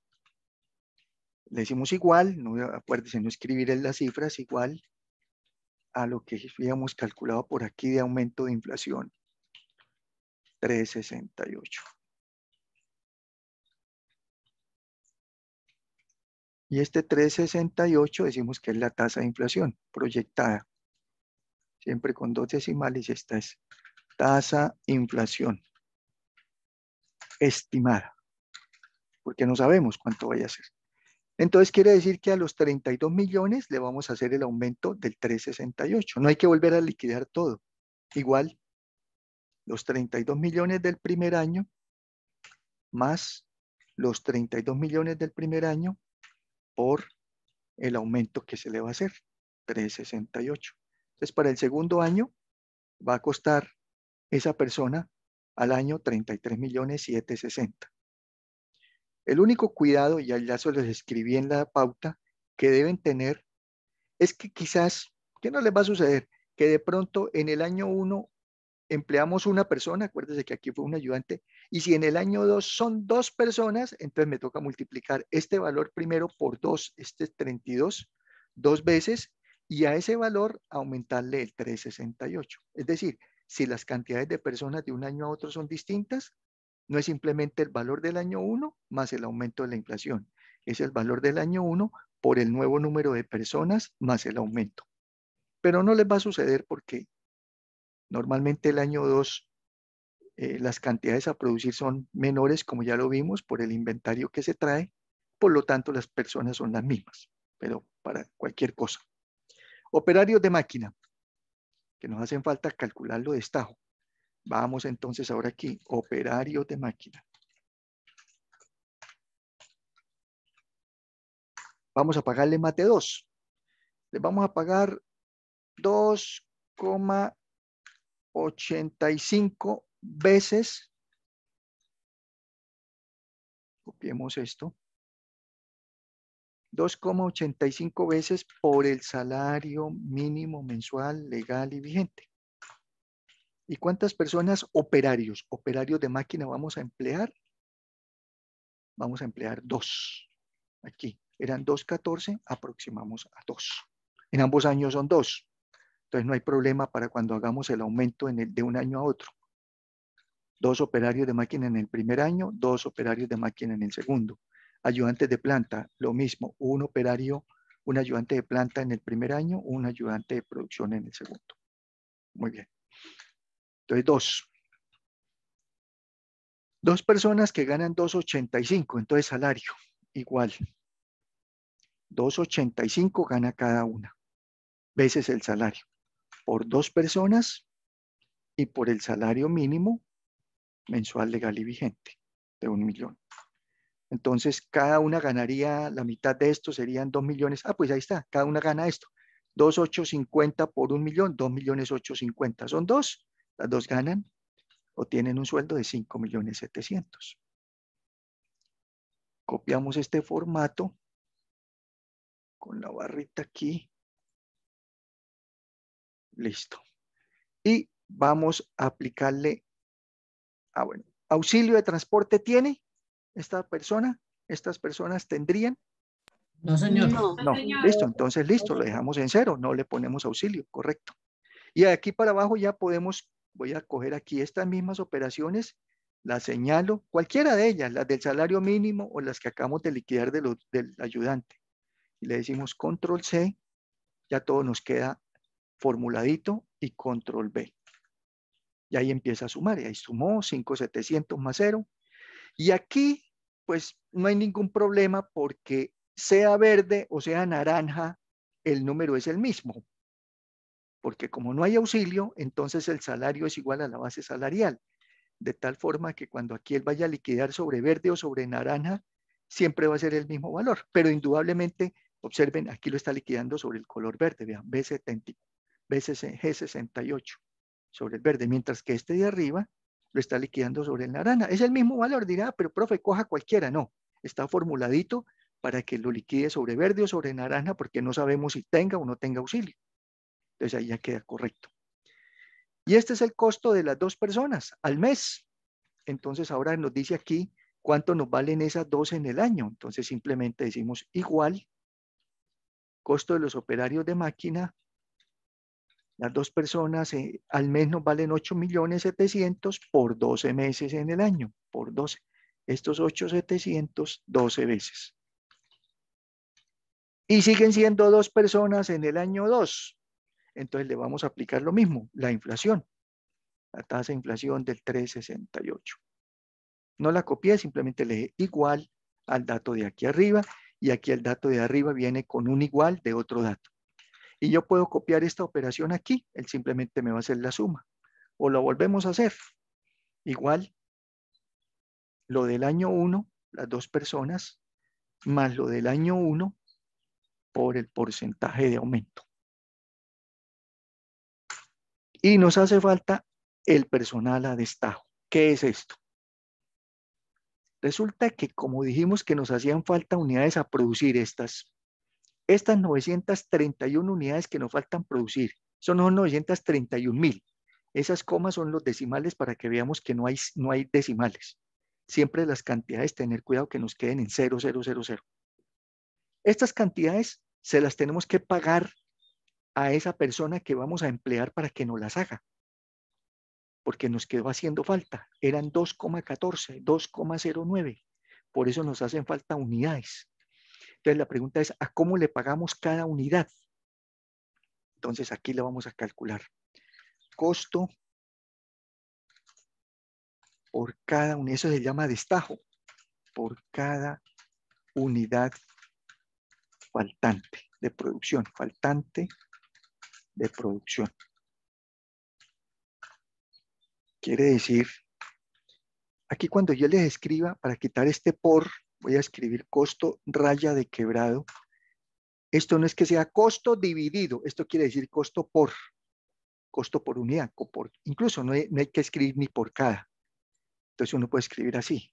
Le decimos igual, no acuérdense no escribir las cifras, igual a lo que habíamos calculado por aquí de aumento de inflación, 368. Y este 3,68 decimos que es la tasa de inflación proyectada. Siempre con dos decimales, esta es tasa inflación estimada. Porque no sabemos cuánto vaya a ser. Entonces quiere decir que a los 32 millones le vamos a hacer el aumento del 3,68. No hay que volver a liquidar todo. Igual, los 32 millones del primer año más los 32 millones del primer año el aumento que se le va a hacer, 368. Entonces, para el segundo año va a costar esa persona al año 33 millones 760. El único cuidado, y ya se les escribí en la pauta, que deben tener es que quizás, ¿qué no les va a suceder? Que de pronto en el año 1 empleamos una persona, acuérdense que aquí fue un ayudante, y si en el año 2 son dos personas, entonces me toca multiplicar este valor primero por 2, este 32, dos veces, y a ese valor aumentarle el 368. Es decir, si las cantidades de personas de un año a otro son distintas, no es simplemente el valor del año 1 más el aumento de la inflación, es el valor del año 1 por el nuevo número de personas más el aumento. Pero no les va a suceder porque normalmente el año 2 eh, las cantidades a producir son menores, como ya lo vimos, por el inventario que se trae, por lo tanto las personas son las mismas, pero para cualquier cosa. Operarios de máquina, que nos hacen falta calcularlo de Vamos entonces ahora aquí, operarios de máquina. Vamos a pagarle mate 2. Le vamos a pagar 2,85 veces, copiemos esto, 2,85 veces por el salario mínimo mensual legal y vigente. ¿Y cuántas personas operarios, operarios de máquina vamos a emplear? Vamos a emplear dos. Aquí eran 2,14, aproximamos a dos. En ambos años son dos. Entonces no hay problema para cuando hagamos el aumento en el, de un año a otro dos operarios de máquina en el primer año, dos operarios de máquina en el segundo. Ayudantes de planta, lo mismo, un operario, un ayudante de planta en el primer año, un ayudante de producción en el segundo. Muy bien. Entonces, dos. Dos personas que ganan 2.85, entonces salario igual. 2.85 gana cada una, veces el salario, por dos personas y por el salario mínimo mensual legal y vigente de un millón. Entonces, cada una ganaría la mitad de esto, serían dos millones. Ah, pues ahí está, cada una gana esto. 2,850 por un millón, dos millones 850. Son dos, las dos ganan o tienen un sueldo de cinco millones Copiamos este formato con la barrita aquí. Listo. Y vamos a aplicarle Ah, bueno. ¿Auxilio de transporte tiene esta persona? ¿Estas personas tendrían? No, señor. No, listo. Entonces, listo, lo dejamos en cero. No le ponemos auxilio, correcto. Y aquí para abajo ya podemos, voy a coger aquí estas mismas operaciones, las señalo, cualquiera de ellas, las del salario mínimo o las que acabamos de liquidar de del ayudante. Y le decimos control C, ya todo nos queda formuladito y control B. Y ahí empieza a sumar, y ahí sumó 5,700 más 0. Y aquí, pues no hay ningún problema porque sea verde o sea naranja, el número es el mismo. Porque como no hay auxilio, entonces el salario es igual a la base salarial. De tal forma que cuando aquí él vaya a liquidar sobre verde o sobre naranja, siempre va a ser el mismo valor. Pero indudablemente, observen, aquí lo está liquidando sobre el color verde, vean, B70, B68 sobre el verde, mientras que este de arriba lo está liquidando sobre el naranja. Es el mismo valor, dirá, ah, pero profe, coja cualquiera. No, está formuladito para que lo liquide sobre verde o sobre naranja porque no sabemos si tenga o no tenga auxilio. Entonces ahí ya queda correcto. Y este es el costo de las dos personas al mes. Entonces ahora nos dice aquí cuánto nos valen esas dos en el año. Entonces simplemente decimos igual costo de los operarios de máquina las dos personas eh, al menos valen 8 millones por 12 meses en el año, por 12. Estos 8,700, 12 veces. Y siguen siendo dos personas en el año 2. Entonces le vamos a aplicar lo mismo, la inflación. La tasa de inflación del 368. No la copié, simplemente le igual al dato de aquí arriba y aquí el dato de arriba viene con un igual de otro dato. Y yo puedo copiar esta operación aquí, él simplemente me va a hacer la suma. O lo volvemos a hacer. Igual, lo del año 1, las dos personas, más lo del año 1 por el porcentaje de aumento. Y nos hace falta el personal a destajo. ¿Qué es esto? Resulta que como dijimos que nos hacían falta unidades a producir estas estas 931 unidades que nos faltan producir, son 931 mil. Esas comas son los decimales para que veamos que no hay, no hay decimales. Siempre las cantidades, tener cuidado que nos queden en 0, 0, 0, 0. Estas cantidades se las tenemos que pagar a esa persona que vamos a emplear para que nos las haga, porque nos quedó haciendo falta. Eran 2,14, 2,09. Por eso nos hacen falta unidades. Entonces la pregunta es, ¿a cómo le pagamos cada unidad? Entonces aquí la vamos a calcular. Costo por cada unidad, eso se llama destajo, por cada unidad faltante de producción, faltante de producción. Quiere decir, aquí cuando yo les escriba, para quitar este por, voy a escribir costo raya de quebrado. Esto no es que sea costo dividido, esto quiere decir costo por, costo por unidad, incluso no hay, que escribir ni por cada. Entonces uno puede escribir así,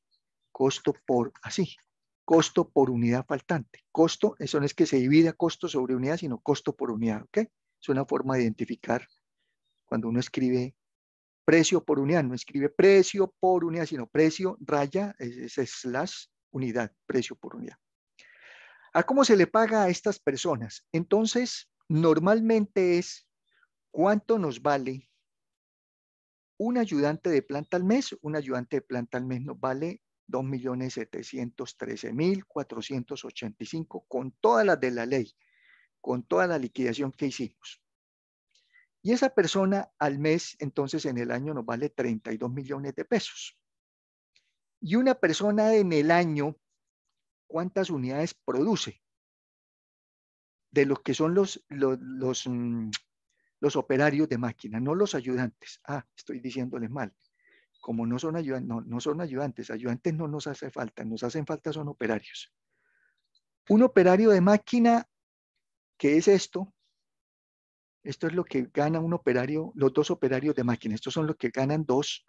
costo por, así, costo por unidad faltante. Costo, eso no es que se divida costo sobre unidad, sino costo por unidad, ¿ok? Es una forma de identificar cuando uno escribe precio por unidad, no escribe precio por unidad, sino precio, raya, es, es slash, unidad, precio por unidad. ¿A cómo se le paga a estas personas? Entonces, normalmente es cuánto nos vale un ayudante de planta al mes. Un ayudante de planta al mes nos vale 2.713.485 con todas las de la ley, con toda la liquidación que hicimos. Y esa persona al mes, entonces en el año nos vale 32 millones de pesos. Y una persona en el año, ¿cuántas unidades produce? De los que son los, los, los, mm, operarios de máquina, no los ayudantes. Ah, estoy diciéndoles mal. Como no son, ayudantes, no, no son ayudantes, ayudantes no nos hace falta, nos hacen falta son operarios. Un operario de máquina, ¿qué es esto? Esto es lo que gana un operario, los dos operarios de máquina. Estos son los que ganan dos.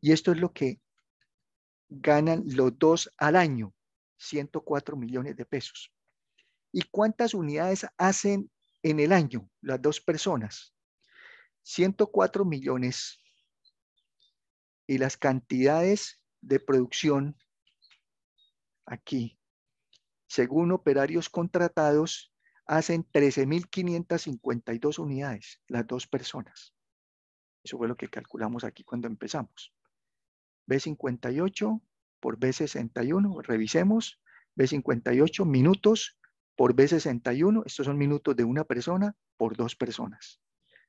Y esto es lo que ganan los dos al año, 104 millones de pesos. ¿Y cuántas unidades hacen en el año las dos personas? 104 millones y las cantidades de producción aquí, según operarios contratados, hacen 13.552 unidades las dos personas. Eso fue lo que calculamos aquí cuando empezamos. B58 por B61, revisemos, B58 minutos por B61, estos son minutos de una persona por dos personas.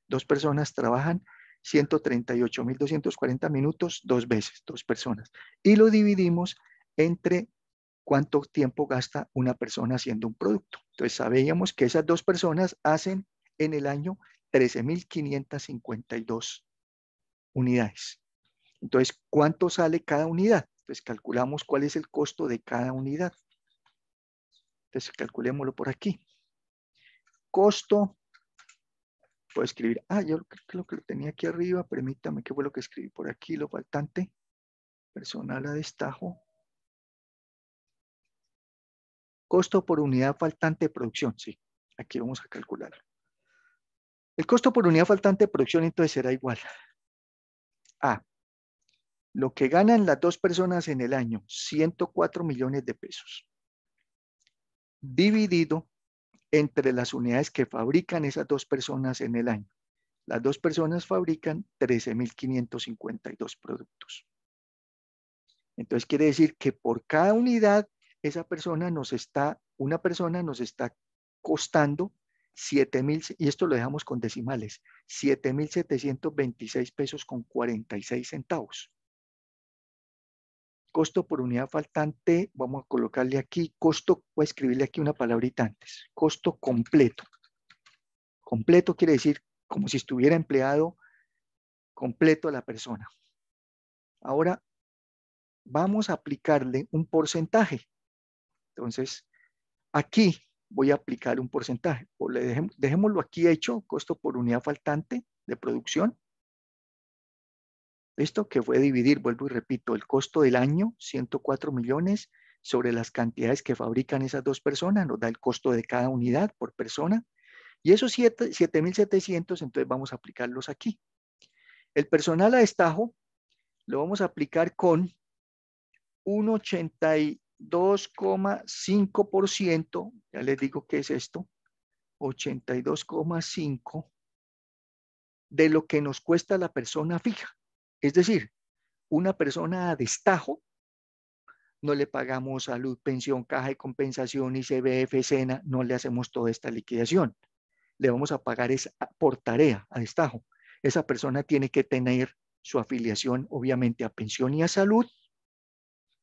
Dos personas trabajan 138.240 minutos dos veces, dos personas. Y lo dividimos entre cuánto tiempo gasta una persona haciendo un producto. Entonces sabíamos que esas dos personas hacen en el año 13.552 unidades. Entonces, ¿cuánto sale cada unidad? Entonces, calculamos cuál es el costo de cada unidad. Entonces, calculémoslo por aquí. Costo, puedo escribir, ah, yo creo que lo tenía aquí arriba, permítame, ¿qué fue lo que escribí por aquí? Lo faltante, personal a destajo. Costo por unidad faltante de producción, sí, aquí vamos a calcular. El costo por unidad faltante de producción entonces será igual a lo que ganan las dos personas en el año, 104 millones de pesos, dividido entre las unidades que fabrican esas dos personas en el año. Las dos personas fabrican 13.552 productos. Entonces quiere decir que por cada unidad esa persona nos está, una persona nos está costando 7.000, y esto lo dejamos con decimales, 7.726 pesos con 46 centavos costo por unidad faltante, vamos a colocarle aquí costo, voy a escribirle aquí una palabrita antes, costo completo. Completo quiere decir como si estuviera empleado completo a la persona. Ahora vamos a aplicarle un porcentaje. Entonces, aquí voy a aplicar un porcentaje. O le dejémoslo aquí hecho, costo por unidad faltante de producción esto Que fue dividir, vuelvo y repito, el costo del año, 104 millones, sobre las cantidades que fabrican esas dos personas, nos da el costo de cada unidad por persona. Y esos 7,700, entonces vamos a aplicarlos aquí. El personal a destajo lo vamos a aplicar con un 82,5%, ya les digo qué es esto, 82,5% de lo que nos cuesta la persona fija. Es decir, una persona a destajo, no le pagamos salud, pensión, caja de compensación, ICBF, cena, no le hacemos toda esta liquidación. Le vamos a pagar es por tarea, a destajo. Esa persona tiene que tener su afiliación, obviamente, a pensión y a salud,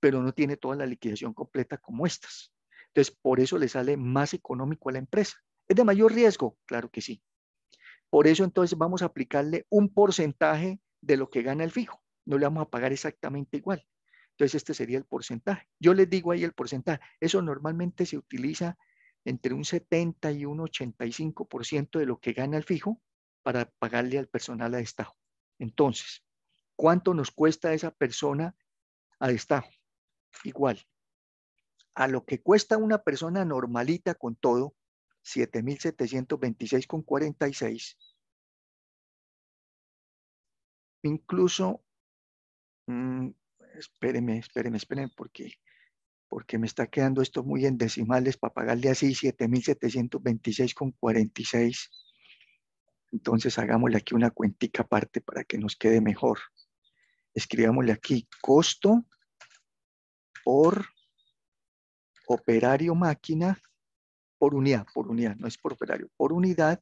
pero no tiene toda la liquidación completa como estas. Entonces, por eso le sale más económico a la empresa. ¿Es de mayor riesgo? Claro que sí. Por eso entonces vamos a aplicarle un porcentaje de lo que gana el fijo. No le vamos a pagar exactamente igual. Entonces, este sería el porcentaje. Yo les digo ahí el porcentaje. Eso normalmente se utiliza entre un 70 y un 85% de lo que gana el fijo para pagarle al personal a destajo. Entonces, ¿cuánto nos cuesta esa persona a destajo? Igual. A lo que cuesta una persona normalita con todo, 7.726,46, incluso, espérenme, mm, espéreme, espéreme, espéreme, porque, porque me está quedando esto muy en decimales para pagarle así 7.726,46. Entonces hagámosle aquí una cuentica aparte para que nos quede mejor. Escribámosle aquí costo por operario máquina por unidad, por unidad, no es por operario, por unidad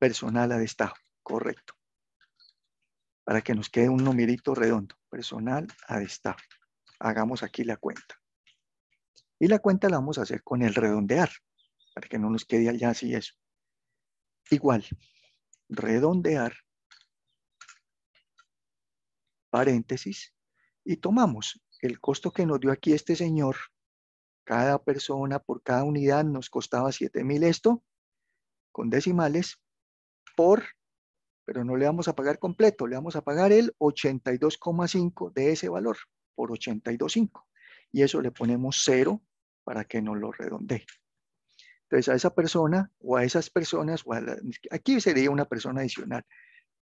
personal a destajo, correcto para que nos quede un numerito redondo, personal a Hagamos aquí la cuenta. Y la cuenta la vamos a hacer con el redondear, para que no nos quede allá así eso. Igual, redondear, paréntesis, y tomamos el costo que nos dio aquí este señor, cada persona por cada unidad nos costaba 7.000 esto, con decimales, por pero no le vamos a pagar completo, le vamos a pagar el 82,5 de ese valor por 82,5. Y eso le ponemos cero para que no lo redondee. Entonces a esa persona o a esas personas, o aquí sería una persona adicional,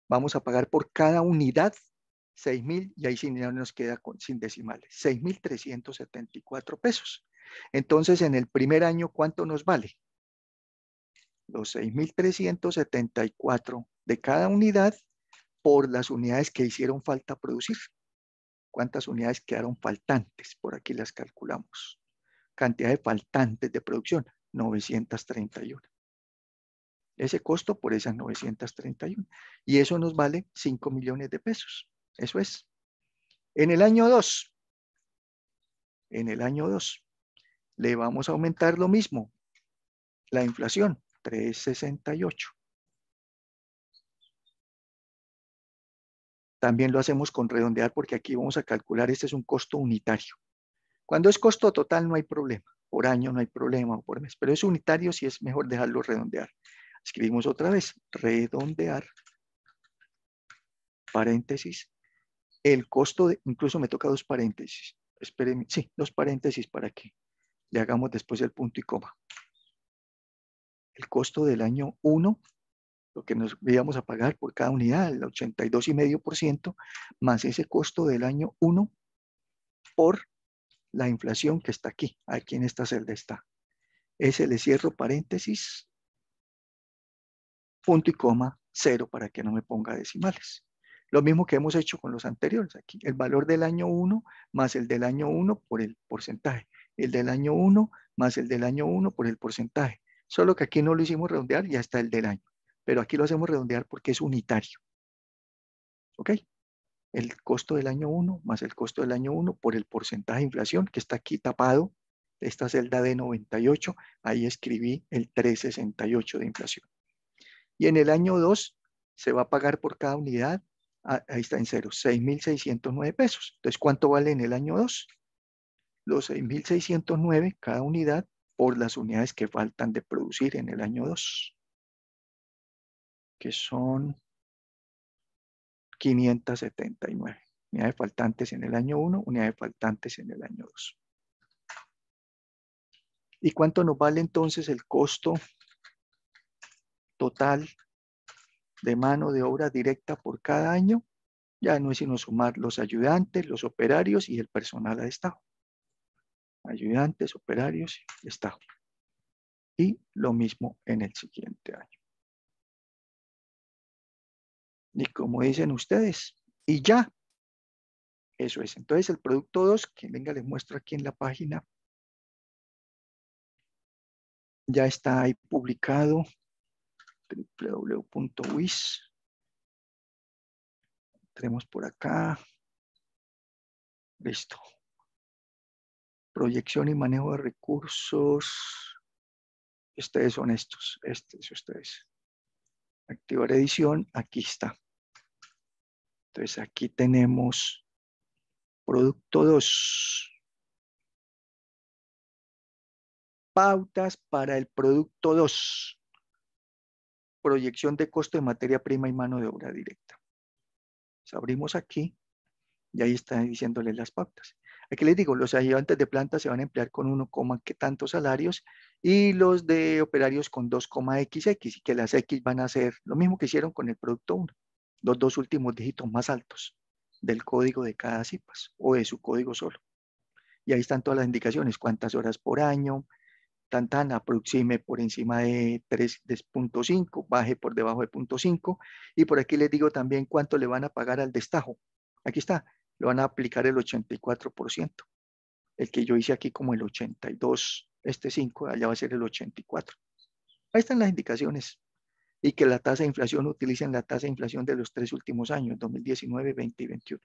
vamos a pagar por cada unidad 6.000 y ahí sin, nos queda sin decimales, 6.374 pesos. Entonces, en el primer año, ¿cuánto nos vale? Los 6.374 de cada unidad por las unidades que hicieron falta producir. ¿Cuántas unidades quedaron faltantes? Por aquí las calculamos. Cantidad de faltantes de producción, 931. Ese costo por esas 931. Y eso nos vale 5 millones de pesos. Eso es. En el año 2, en el año 2, le vamos a aumentar lo mismo. La inflación, 368. también lo hacemos con redondear porque aquí vamos a calcular, este es un costo unitario. Cuando es costo total no hay problema, por año no hay problema o por mes, pero es unitario si es mejor dejarlo redondear. Escribimos otra vez, redondear, paréntesis, el costo, de, incluso me toca dos paréntesis, espérenme, sí, dos paréntesis para que le hagamos después el punto y coma. El costo del año 1 lo que nos íbamos a pagar por cada unidad, el 82,5%, más ese costo del año 1 por la inflación que está aquí, aquí en esta celda está. Ese le cierro paréntesis, punto y coma, cero, para que no me ponga decimales. Lo mismo que hemos hecho con los anteriores aquí. El valor del año 1 más el del año 1 por el porcentaje. El del año 1 más el del año 1 por el porcentaje. Solo que aquí no lo hicimos redondear y está el del año pero aquí lo hacemos redondear porque es unitario. ¿Ok? El costo del año 1 más el costo del año 1 por el porcentaje de inflación que está aquí tapado, esta celda de 98, ahí escribí el 368 de inflación. Y en el año 2 se va a pagar por cada unidad, ah, ahí está en cero, 6.609 pesos. Entonces, ¿cuánto vale en el año 2? Los 6.609 cada unidad por las unidades que faltan de producir en el año 2 que son 579 unidades faltantes en el año 1, unidades faltantes en el año 2. ¿Y cuánto nos vale entonces el costo total de mano de obra directa por cada año? Ya no es sino sumar los ayudantes, los operarios y el personal de Estado. Ayudantes, operarios, Estado. Y lo mismo en el siguiente año ni como dicen ustedes. Y ya, eso es. Entonces el producto 2, que venga, les muestro aquí en la página. Ya está ahí publicado www.wis. Entremos por acá. Listo. Proyección y manejo de recursos. Ustedes son estos. Este es ustedes. Activar edición. Aquí está. Entonces aquí tenemos producto 2. Pautas para el producto 2. Proyección de costo de materia prima y mano de obra directa. Pues abrimos aquí y ahí están diciéndoles las pautas. Aquí les digo, los ayudantes de planta se van a emplear con 1, que tantos salarios y los de operarios con 2, XX, y que las X van a ser lo mismo que hicieron con el producto 1 los dos últimos dígitos más altos del código de cada CIPAS o de su código solo. Y ahí están todas las indicaciones, cuántas horas por año, tan tan, aproxime por encima de 3.5, baje por debajo de 0.5 y por aquí les digo también cuánto le van a pagar al destajo. Aquí está, lo van a aplicar el 84%. El que yo hice aquí como el 82, este 5, allá va a ser el 84. Ahí están las indicaciones y que la tasa de inflación utilicen la tasa de inflación de los tres últimos años, 2019, 20 y 21.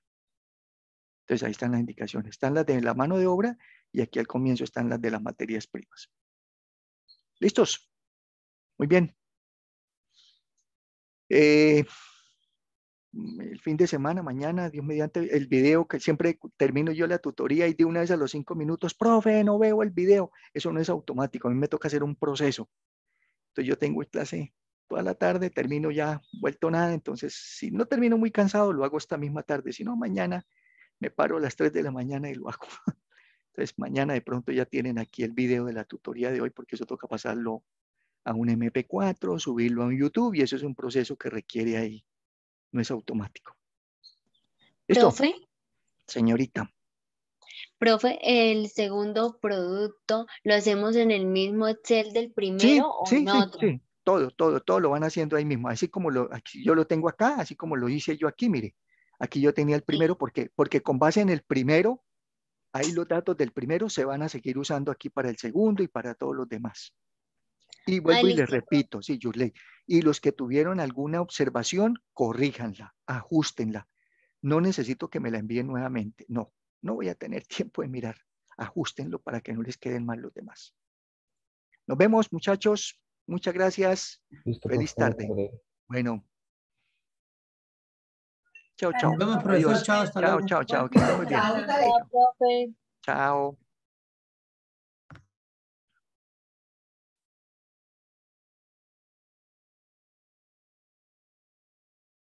Entonces ahí están las indicaciones. Están las de la mano de obra y aquí al comienzo están las de las materias primas. ¿Listos? Muy bien. Eh, el fin de semana, mañana, Dios mediante el video, que siempre termino yo la tutoría y de una vez a los cinco minutos, profe, no veo el video. Eso no es automático, a mí me toca hacer un proceso. Entonces yo tengo clase toda la tarde, termino ya vuelto nada, entonces si no termino muy cansado, lo hago esta misma tarde, si no mañana me paro a las 3 de la mañana y lo hago. Entonces mañana de pronto ya tienen aquí el video de la tutoría de hoy porque eso toca pasarlo a un MP4, subirlo a un YouTube y eso es un proceso que requiere ahí, no es automático. ¿Esto? ¿Profe? Señorita. Profe, ¿el segundo producto lo hacemos en el mismo Excel del primero o no Sí todo, todo, todo lo van haciendo ahí mismo, así como lo, yo lo tengo acá, así como lo hice yo aquí, mire, aquí yo tenía el primero, porque Porque con base en el primero, ahí los datos del primero se van a seguir usando aquí para el segundo y para todos los demás. Y ah, vuelvo y les repito, sí, Yurley, y los que tuvieron alguna observación, corríjanla, ajustenla. No necesito que me la envíen nuevamente, no, no voy a tener tiempo de mirar. Ajustenlo para que no les queden mal los demás. Nos vemos, muchachos. Muchas gracias. Pues, Feliz tarde. Bueno. Chao, chao. Chao, hasta chao, luego. chao, chao. Chao.